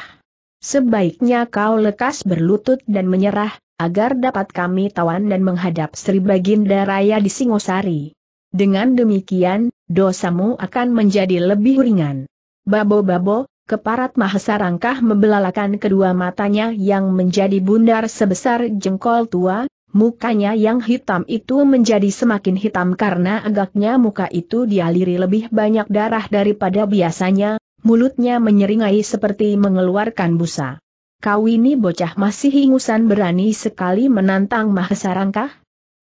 Sebaiknya kau lekas berlutut dan menyerah, agar dapat kami tawan dan menghadap Sri Baginda Raya di Singosari. Dengan demikian, dosamu akan menjadi lebih ringan. Babo-babo, Keparat Mahesa Rangkah membelalakan kedua matanya yang menjadi bundar sebesar jengkol tua, mukanya yang hitam itu menjadi semakin hitam karena agaknya muka itu dialiri lebih banyak darah daripada biasanya, mulutnya menyeringai seperti mengeluarkan busa. Kau ini bocah masih ingusan berani sekali menantang Mahesa Rangkah?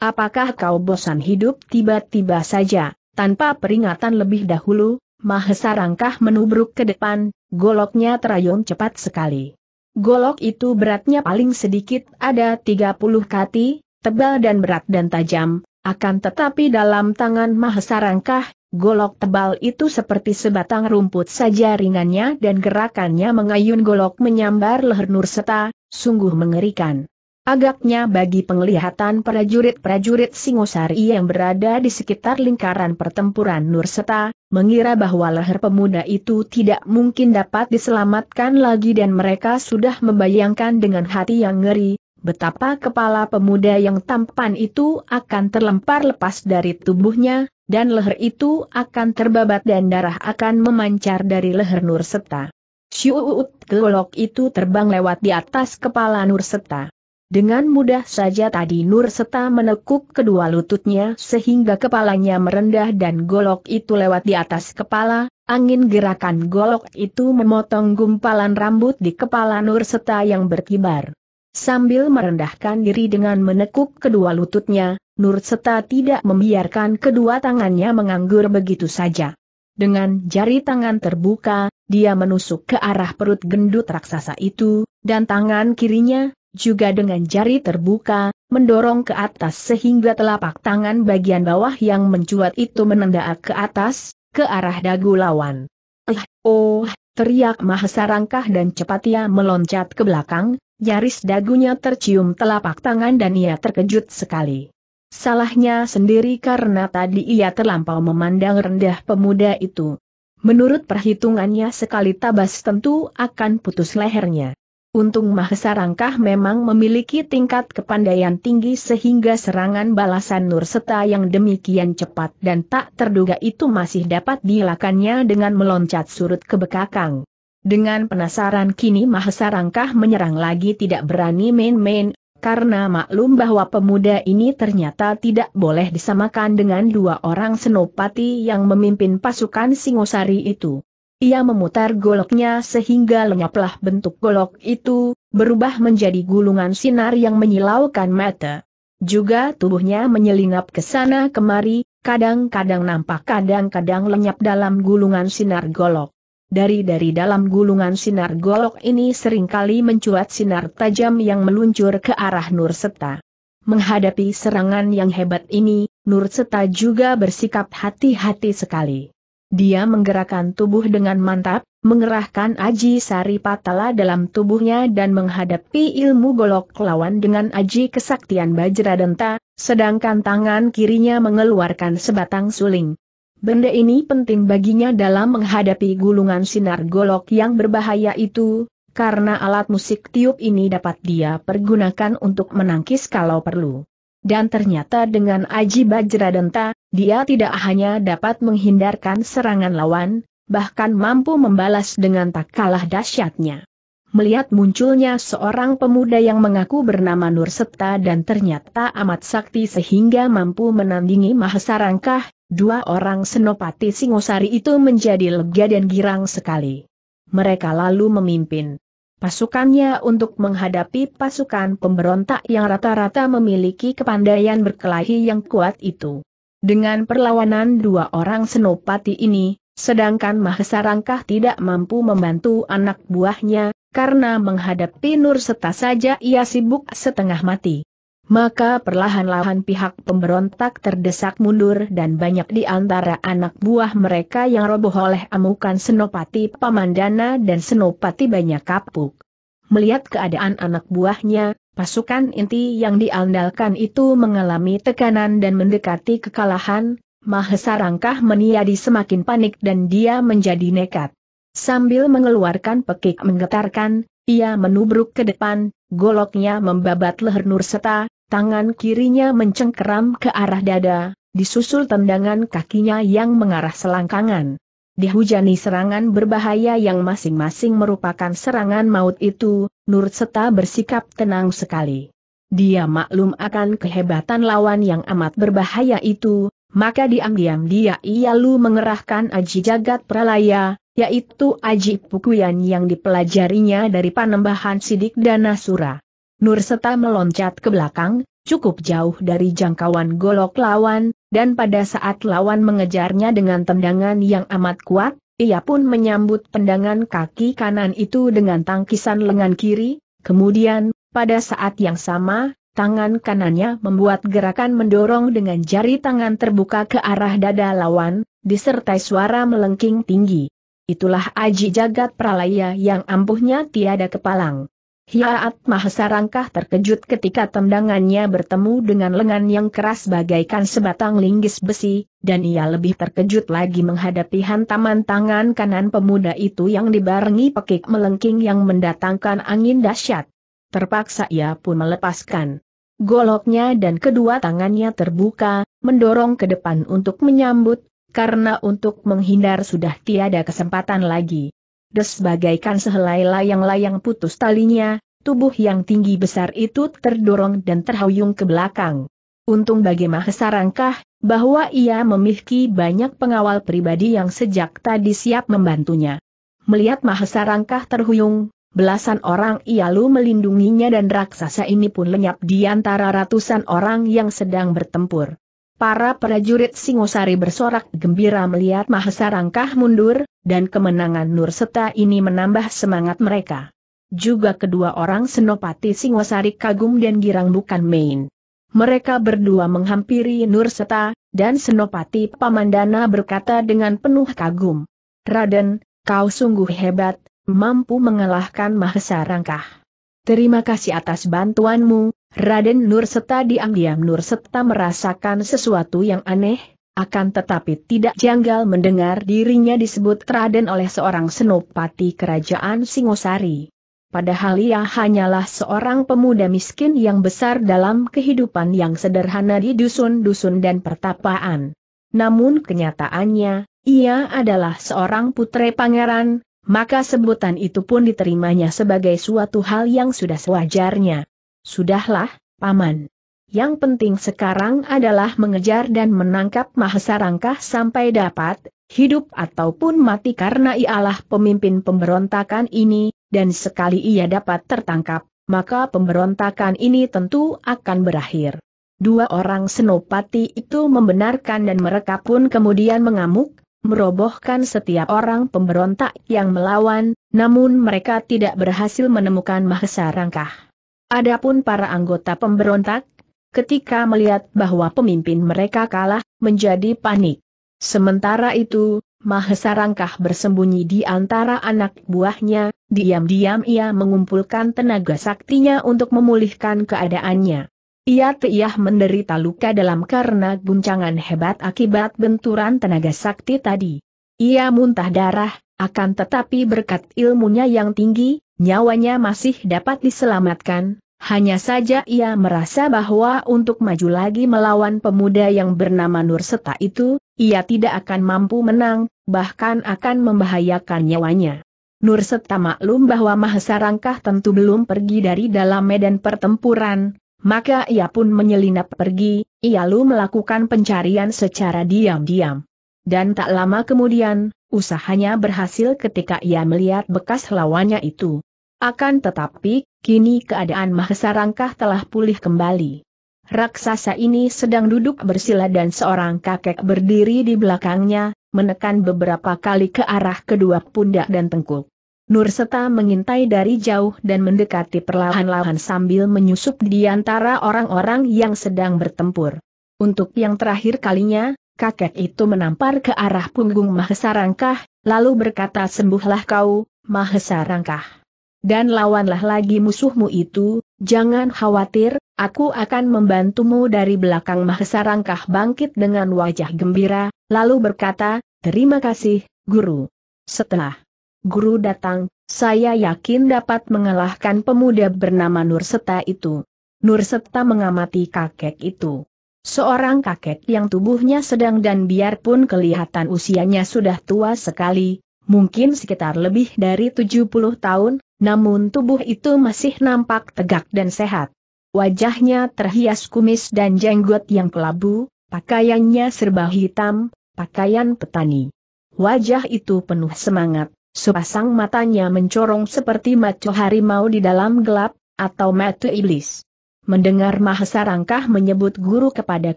Apakah kau bosan hidup tiba-tiba saja, tanpa peringatan lebih dahulu? Mahesa rangkah menubruk ke depan, goloknya terayun cepat sekali. Golok itu beratnya paling sedikit ada 30 kati, tebal dan berat dan tajam, akan tetapi dalam tangan Mahesa rangkah, golok tebal itu seperti sebatang rumput saja ringannya dan gerakannya mengayun golok menyambar leher Nurseta, sungguh mengerikan. Agaknya bagi penglihatan prajurit-prajurit Singosari yang berada di sekitar lingkaran pertempuran Nurseta, mengira bahwa leher pemuda itu tidak mungkin dapat diselamatkan lagi dan mereka sudah membayangkan dengan hati yang ngeri, betapa kepala pemuda yang tampan itu akan terlempar lepas dari tubuhnya, dan leher itu akan terbabat dan darah akan memancar dari leher Nurseta. Syuut gelok itu terbang lewat di atas kepala Nurseta. Dengan mudah saja tadi Nur Seta menekuk kedua lututnya sehingga kepalanya merendah dan golok itu lewat di atas kepala, angin gerakan golok itu memotong gumpalan rambut di kepala Nur Seta yang berkibar. Sambil merendahkan diri dengan menekuk kedua lututnya, Nur Seta tidak membiarkan kedua tangannya menganggur begitu saja. Dengan jari tangan terbuka, dia menusuk ke arah perut gendut raksasa itu, dan tangan kirinya juga dengan jari terbuka, mendorong ke atas sehingga telapak tangan bagian bawah yang mencuat itu menendak ke atas, ke arah dagu lawan. Eh, oh, teriak Mahesa rangkah dan cepat ia meloncat ke belakang, nyaris dagunya tercium telapak tangan dan ia terkejut sekali. Salahnya sendiri karena tadi ia terlampau memandang rendah pemuda itu. Menurut perhitungannya sekali tabas tentu akan putus lehernya. Untung Mahesa Rangkah memang memiliki tingkat kepandaian tinggi sehingga serangan balasan Nurseta yang demikian cepat dan tak terduga itu masih dapat dilakannya dengan meloncat surut ke bekakang. Dengan penasaran kini Mahesa Rangkah menyerang lagi tidak berani main-main, karena maklum bahwa pemuda ini ternyata tidak boleh disamakan dengan dua orang senopati yang memimpin pasukan Singosari itu. Ia memutar goloknya sehingga lenyaplah bentuk golok itu, berubah menjadi gulungan sinar yang menyilaukan mata. Juga tubuhnya menyelinap ke sana kemari, kadang-kadang nampak kadang-kadang lenyap dalam gulungan sinar golok. Dari-dari dalam gulungan sinar golok ini seringkali mencuat sinar tajam yang meluncur ke arah Nur Seta. Menghadapi serangan yang hebat ini, Nur Seta juga bersikap hati-hati sekali. Dia menggerakkan tubuh dengan mantap, mengerahkan Aji Sari Patala dalam tubuhnya dan menghadapi ilmu golok lawan dengan Aji Kesaktian Bajradenta, sedangkan tangan kirinya mengeluarkan sebatang suling. Benda ini penting baginya dalam menghadapi gulungan sinar golok yang berbahaya itu, karena alat musik tiup ini dapat dia pergunakan untuk menangkis kalau perlu. Dan ternyata dengan Aji Bajradenta, dia tidak hanya dapat menghindarkan serangan lawan, bahkan mampu membalas dengan tak kalah dahsyatnya. Melihat munculnya seorang pemuda yang mengaku bernama Nur Septa dan ternyata amat sakti sehingga mampu menandingi Mahasarangkah, dua orang senopati Singosari itu menjadi lega dan girang sekali. Mereka lalu memimpin pasukannya untuk menghadapi pasukan pemberontak yang rata-rata memiliki kepandaian berkelahi yang kuat itu. Dengan perlawanan dua orang senopati ini, sedangkan Mahesa Rangkah tidak mampu membantu anak buahnya, karena menghadapi Nur Seta saja ia sibuk setengah mati maka perlahan-lahan pihak pemberontak terdesak mundur dan banyak di antara anak buah mereka yang roboh oleh amukan Senopati Pamandana dan Senopati banyak kapuk. Melihat keadaan anak buahnya, pasukan inti yang diandalkan itu mengalami tekanan dan mendekati kekalahan, Mahesa Rangkah meniadi semakin panik dan dia menjadi nekat. Sambil mengeluarkan pekik menggetarkan, ia menubruk ke depan, goloknya membabat leher Nurseta, tangan kirinya mencengkeram ke arah dada, disusul tendangan kakinya yang mengarah selangkangan. Dihujani serangan berbahaya yang masing-masing merupakan serangan maut itu, Nur Seta bersikap tenang sekali. Dia maklum akan kehebatan lawan yang amat berbahaya itu, maka diam-diam dia ialu mengerahkan aji jagat pralaya, yaitu Aji Pukuyan yang dipelajarinya dari panembahan sidik dan nasura. Nur serta meloncat ke belakang, cukup jauh dari jangkauan golok lawan, dan pada saat lawan mengejarnya dengan tendangan yang amat kuat, ia pun menyambut tendangan kaki kanan itu dengan tangkisan lengan kiri, kemudian, pada saat yang sama, tangan kanannya membuat gerakan mendorong dengan jari tangan terbuka ke arah dada lawan, disertai suara melengking tinggi. Itulah aji jagat pralaya yang ampuhnya tiada kepalang. Hiaat Mahasarangkah terkejut ketika tendangannya bertemu dengan lengan yang keras bagaikan sebatang linggis besi, dan ia lebih terkejut lagi menghadapi hantaman tangan kanan pemuda itu yang dibarengi pekik melengking yang mendatangkan angin dahsyat. Terpaksa ia pun melepaskan goloknya dan kedua tangannya terbuka, mendorong ke depan untuk menyambut, karena untuk menghindar sudah tiada kesempatan lagi. Des bagaikan sehelai layang-layang putus talinya, tubuh yang tinggi besar itu terdorong dan terhuyung ke belakang. Untung bagi Mahesa rangkah, bahwa ia memiliki banyak pengawal pribadi yang sejak tadi siap membantunya. Melihat Mahesa rangkah terhuyung, belasan orang ia lalu melindunginya dan raksasa ini pun lenyap di antara ratusan orang yang sedang bertempur. Para prajurit Singosari bersorak gembira melihat Mahesa rangkah mundur, dan kemenangan Nurseta ini menambah semangat mereka. Juga kedua orang Senopati Singosari kagum dan girang bukan main. Mereka berdua menghampiri Nurseta, dan Senopati Pamandana berkata dengan penuh kagum. Raden, kau sungguh hebat, mampu mengalahkan Mahesa Rangkah. Terima kasih atas bantuanmu, Raden Nur Seta diam-diam Nur Seta merasakan sesuatu yang aneh, akan tetapi tidak janggal mendengar dirinya disebut Raden oleh seorang senopati kerajaan Singosari. Padahal ia hanyalah seorang pemuda miskin yang besar dalam kehidupan yang sederhana di dusun-dusun dan pertapaan. Namun kenyataannya, ia adalah seorang putra pangeran, maka sebutan itu pun diterimanya sebagai suatu hal yang sudah sewajarnya. Sudahlah, Paman. Yang penting sekarang adalah mengejar dan menangkap Mahesarangkah sampai dapat, hidup ataupun mati karena ialah pemimpin pemberontakan ini, dan sekali ia dapat tertangkap, maka pemberontakan ini tentu akan berakhir. Dua orang senopati itu membenarkan dan mereka pun kemudian mengamuk, merobohkan setiap orang pemberontak yang melawan, namun mereka tidak berhasil menemukan Mahesarangkah. Adapun para anggota pemberontak, ketika melihat bahwa pemimpin mereka kalah, menjadi panik. Sementara itu, Mahesa Rangkah bersembunyi di antara anak buahnya, diam-diam ia mengumpulkan tenaga saktinya untuk memulihkan keadaannya. Ia teriak menderita luka dalam karena guncangan hebat akibat benturan tenaga sakti tadi. Ia muntah darah, akan tetapi berkat ilmunya yang tinggi, Nyawanya masih dapat diselamatkan, hanya saja ia merasa bahwa untuk maju lagi melawan pemuda yang bernama Nur Seta itu, ia tidak akan mampu menang, bahkan akan membahayakan nyawanya. Nur Seta maklum bahwa Mahesa Rangkah tentu belum pergi dari dalam medan pertempuran, maka ia pun menyelinap pergi, ia lalu melakukan pencarian secara diam-diam. Dan tak lama kemudian, usahanya berhasil ketika ia melihat bekas lawannya itu. Akan tetapi, kini keadaan rangkah telah pulih kembali. Raksasa ini sedang duduk bersila dan seorang kakek berdiri di belakangnya, menekan beberapa kali ke arah kedua pundak dan tengkuk. Nurseta mengintai dari jauh dan mendekati perlahan-lahan sambil menyusup di antara orang-orang yang sedang bertempur. Untuk yang terakhir kalinya, kakek itu menampar ke arah punggung Mahesa Rangkah, lalu berkata sembuhlah kau, Mahesa Rangkah. Dan lawanlah lagi musuhmu itu, jangan khawatir, aku akan membantumu dari belakang Mahesa Rangkah bangkit dengan wajah gembira, lalu berkata, terima kasih, guru. Setelah guru datang, saya yakin dapat mengalahkan pemuda bernama Nurseta itu. Nurseta mengamati kakek itu. Seorang kakek yang tubuhnya sedang dan biarpun kelihatan usianya sudah tua sekali, mungkin sekitar lebih dari 70 tahun, namun tubuh itu masih nampak tegak dan sehat. Wajahnya terhias kumis dan jenggot yang kelabu, pakaiannya serba hitam, pakaian petani. Wajah itu penuh semangat, sepasang matanya mencorong seperti macho harimau di dalam gelap, atau mata iblis. Mendengar Mahasarangkah menyebut guru kepada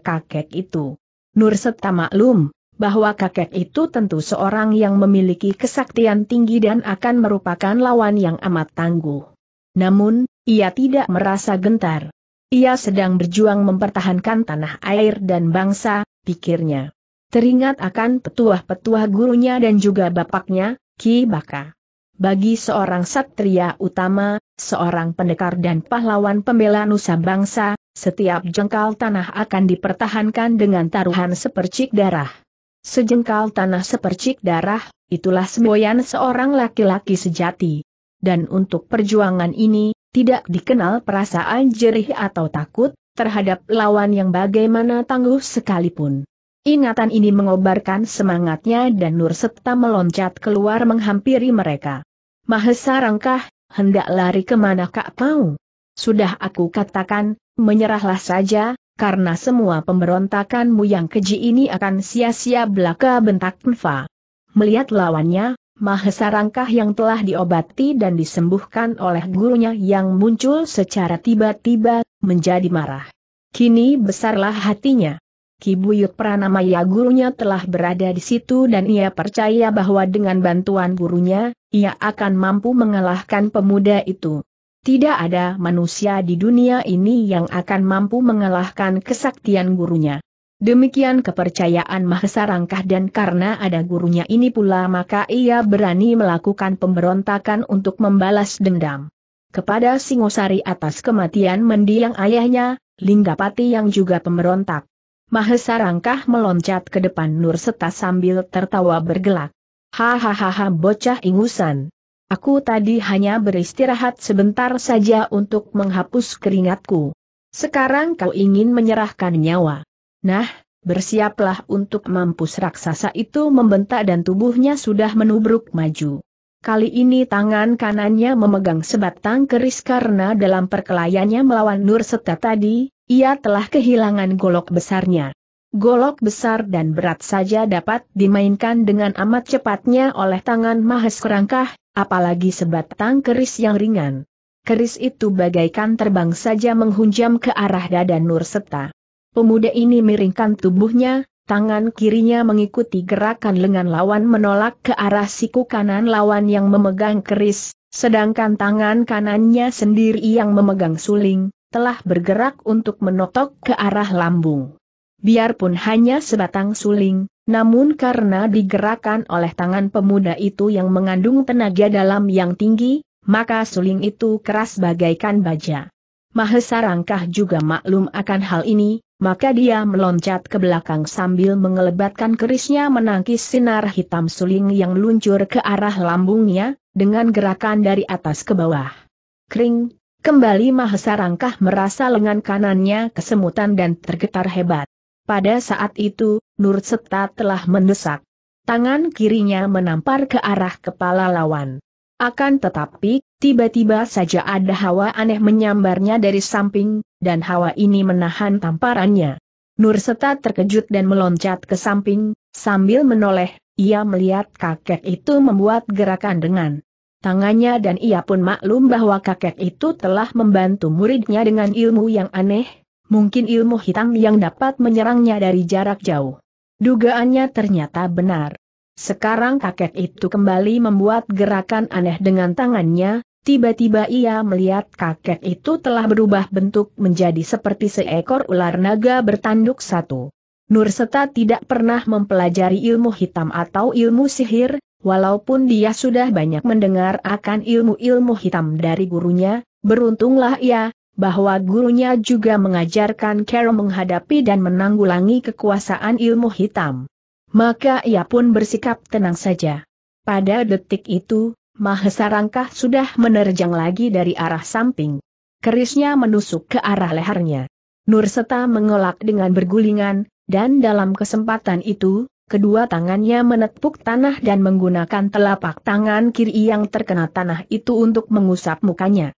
kakek itu. Nur Setta maklum, bahwa kakek itu tentu seorang yang memiliki kesaktian tinggi dan akan merupakan lawan yang amat tangguh. Namun, ia tidak merasa gentar. Ia sedang berjuang mempertahankan tanah air dan bangsa, pikirnya. Teringat akan petuah-petuah gurunya dan juga bapaknya, Ki Bakar bagi seorang satria utama, seorang pendekar dan pahlawan pembela nusa bangsa, setiap jengkal tanah akan dipertahankan dengan taruhan sepercik darah. Sejengkal tanah sepercik darah, itulah semboyan seorang laki-laki sejati. Dan untuk perjuangan ini, tidak dikenal perasaan jerih atau takut, terhadap lawan yang bagaimana tangguh sekalipun. Ingatan ini mengobarkan semangatnya dan nur serta meloncat keluar menghampiri mereka. Mahesa rangkah, hendak lari kemana kak Pau? Sudah aku katakan, menyerahlah saja, karena semua pemberontakanmu yang keji ini akan sia-sia belaka bentak Nfa. Melihat lawannya, Mahesa Rangkah yang telah diobati dan disembuhkan oleh gurunya yang muncul secara tiba-tiba, menjadi marah. Kini besarlah hatinya. Kibuyut Pranamaya gurunya telah berada di situ dan ia percaya bahwa dengan bantuan gurunya, ia akan mampu mengalahkan pemuda itu. Tidak ada manusia di dunia ini yang akan mampu mengalahkan kesaktian gurunya. Demikian kepercayaan Mahesa Rangkah dan karena ada gurunya ini pula maka ia berani melakukan pemberontakan untuk membalas dendam. Kepada Singosari atas kematian mendiang ayahnya, Linggapati yang juga pemberontak Mahesa rangkah meloncat ke depan Nur Seta sambil tertawa bergelak. Hahaha bocah ingusan. Aku tadi hanya beristirahat sebentar saja untuk menghapus keringatku. Sekarang kau ingin menyerahkan nyawa. Nah, bersiaplah untuk mampus raksasa itu membentak dan tubuhnya sudah menubruk maju. Kali ini tangan kanannya memegang sebatang keris karena dalam perkelayannya melawan Nur Seta tadi, ia telah kehilangan golok besarnya. Golok besar dan berat saja dapat dimainkan dengan amat cepatnya oleh tangan Mahes Kerangkah, apalagi sebatang keris yang ringan. Keris itu bagaikan terbang saja menghunjam ke arah dada Nur Seta. Pemuda ini miringkan tubuhnya, tangan kirinya mengikuti gerakan lengan lawan menolak ke arah siku kanan lawan yang memegang keris, sedangkan tangan kanannya sendiri yang memegang suling, telah bergerak untuk menotok ke arah lambung. Biarpun hanya sebatang suling, namun karena digerakkan oleh tangan pemuda itu yang mengandung tenaga dalam yang tinggi, maka suling itu keras bagaikan baja. Mahesa Rangkah juga maklum akan hal ini, maka dia meloncat ke belakang sambil mengelebatkan kerisnya menangkis sinar hitam suling yang luncur ke arah lambungnya, dengan gerakan dari atas ke bawah. Kring, Kembali Mahesa Rangkah merasa lengan kanannya kesemutan dan tergetar hebat. Pada saat itu, Nur Seta telah mendesak. Tangan kirinya menampar ke arah kepala lawan. Akan tetapi, tiba-tiba saja ada hawa aneh menyambarnya dari samping, dan hawa ini menahan tamparannya. Nur Seta terkejut dan meloncat ke samping, sambil menoleh, ia melihat kakek itu membuat gerakan dengan tangannya dan ia pun maklum bahwa kakek itu telah membantu muridnya dengan ilmu yang aneh, mungkin ilmu hitam yang dapat menyerangnya dari jarak jauh. Dugaannya ternyata benar. Sekarang kakek itu kembali membuat gerakan aneh dengan tangannya, tiba-tiba ia melihat kakek itu telah berubah bentuk menjadi seperti seekor ular naga bertanduk satu. Nurseta tidak pernah mempelajari ilmu hitam atau ilmu sihir, Walaupun dia sudah banyak mendengar akan ilmu-ilmu hitam dari gurunya, beruntunglah ia, bahwa gurunya juga mengajarkan Carol menghadapi dan menanggulangi kekuasaan ilmu hitam. Maka ia pun bersikap tenang saja. Pada detik itu, Mahesarangkah sudah menerjang lagi dari arah samping. Kerisnya menusuk ke arah lehernya. Nurseta mengelak dengan bergulingan, dan dalam kesempatan itu, kedua tangannya menepuk tanah dan menggunakan telapak tangan kiri yang terkena tanah itu untuk mengusap mukanya.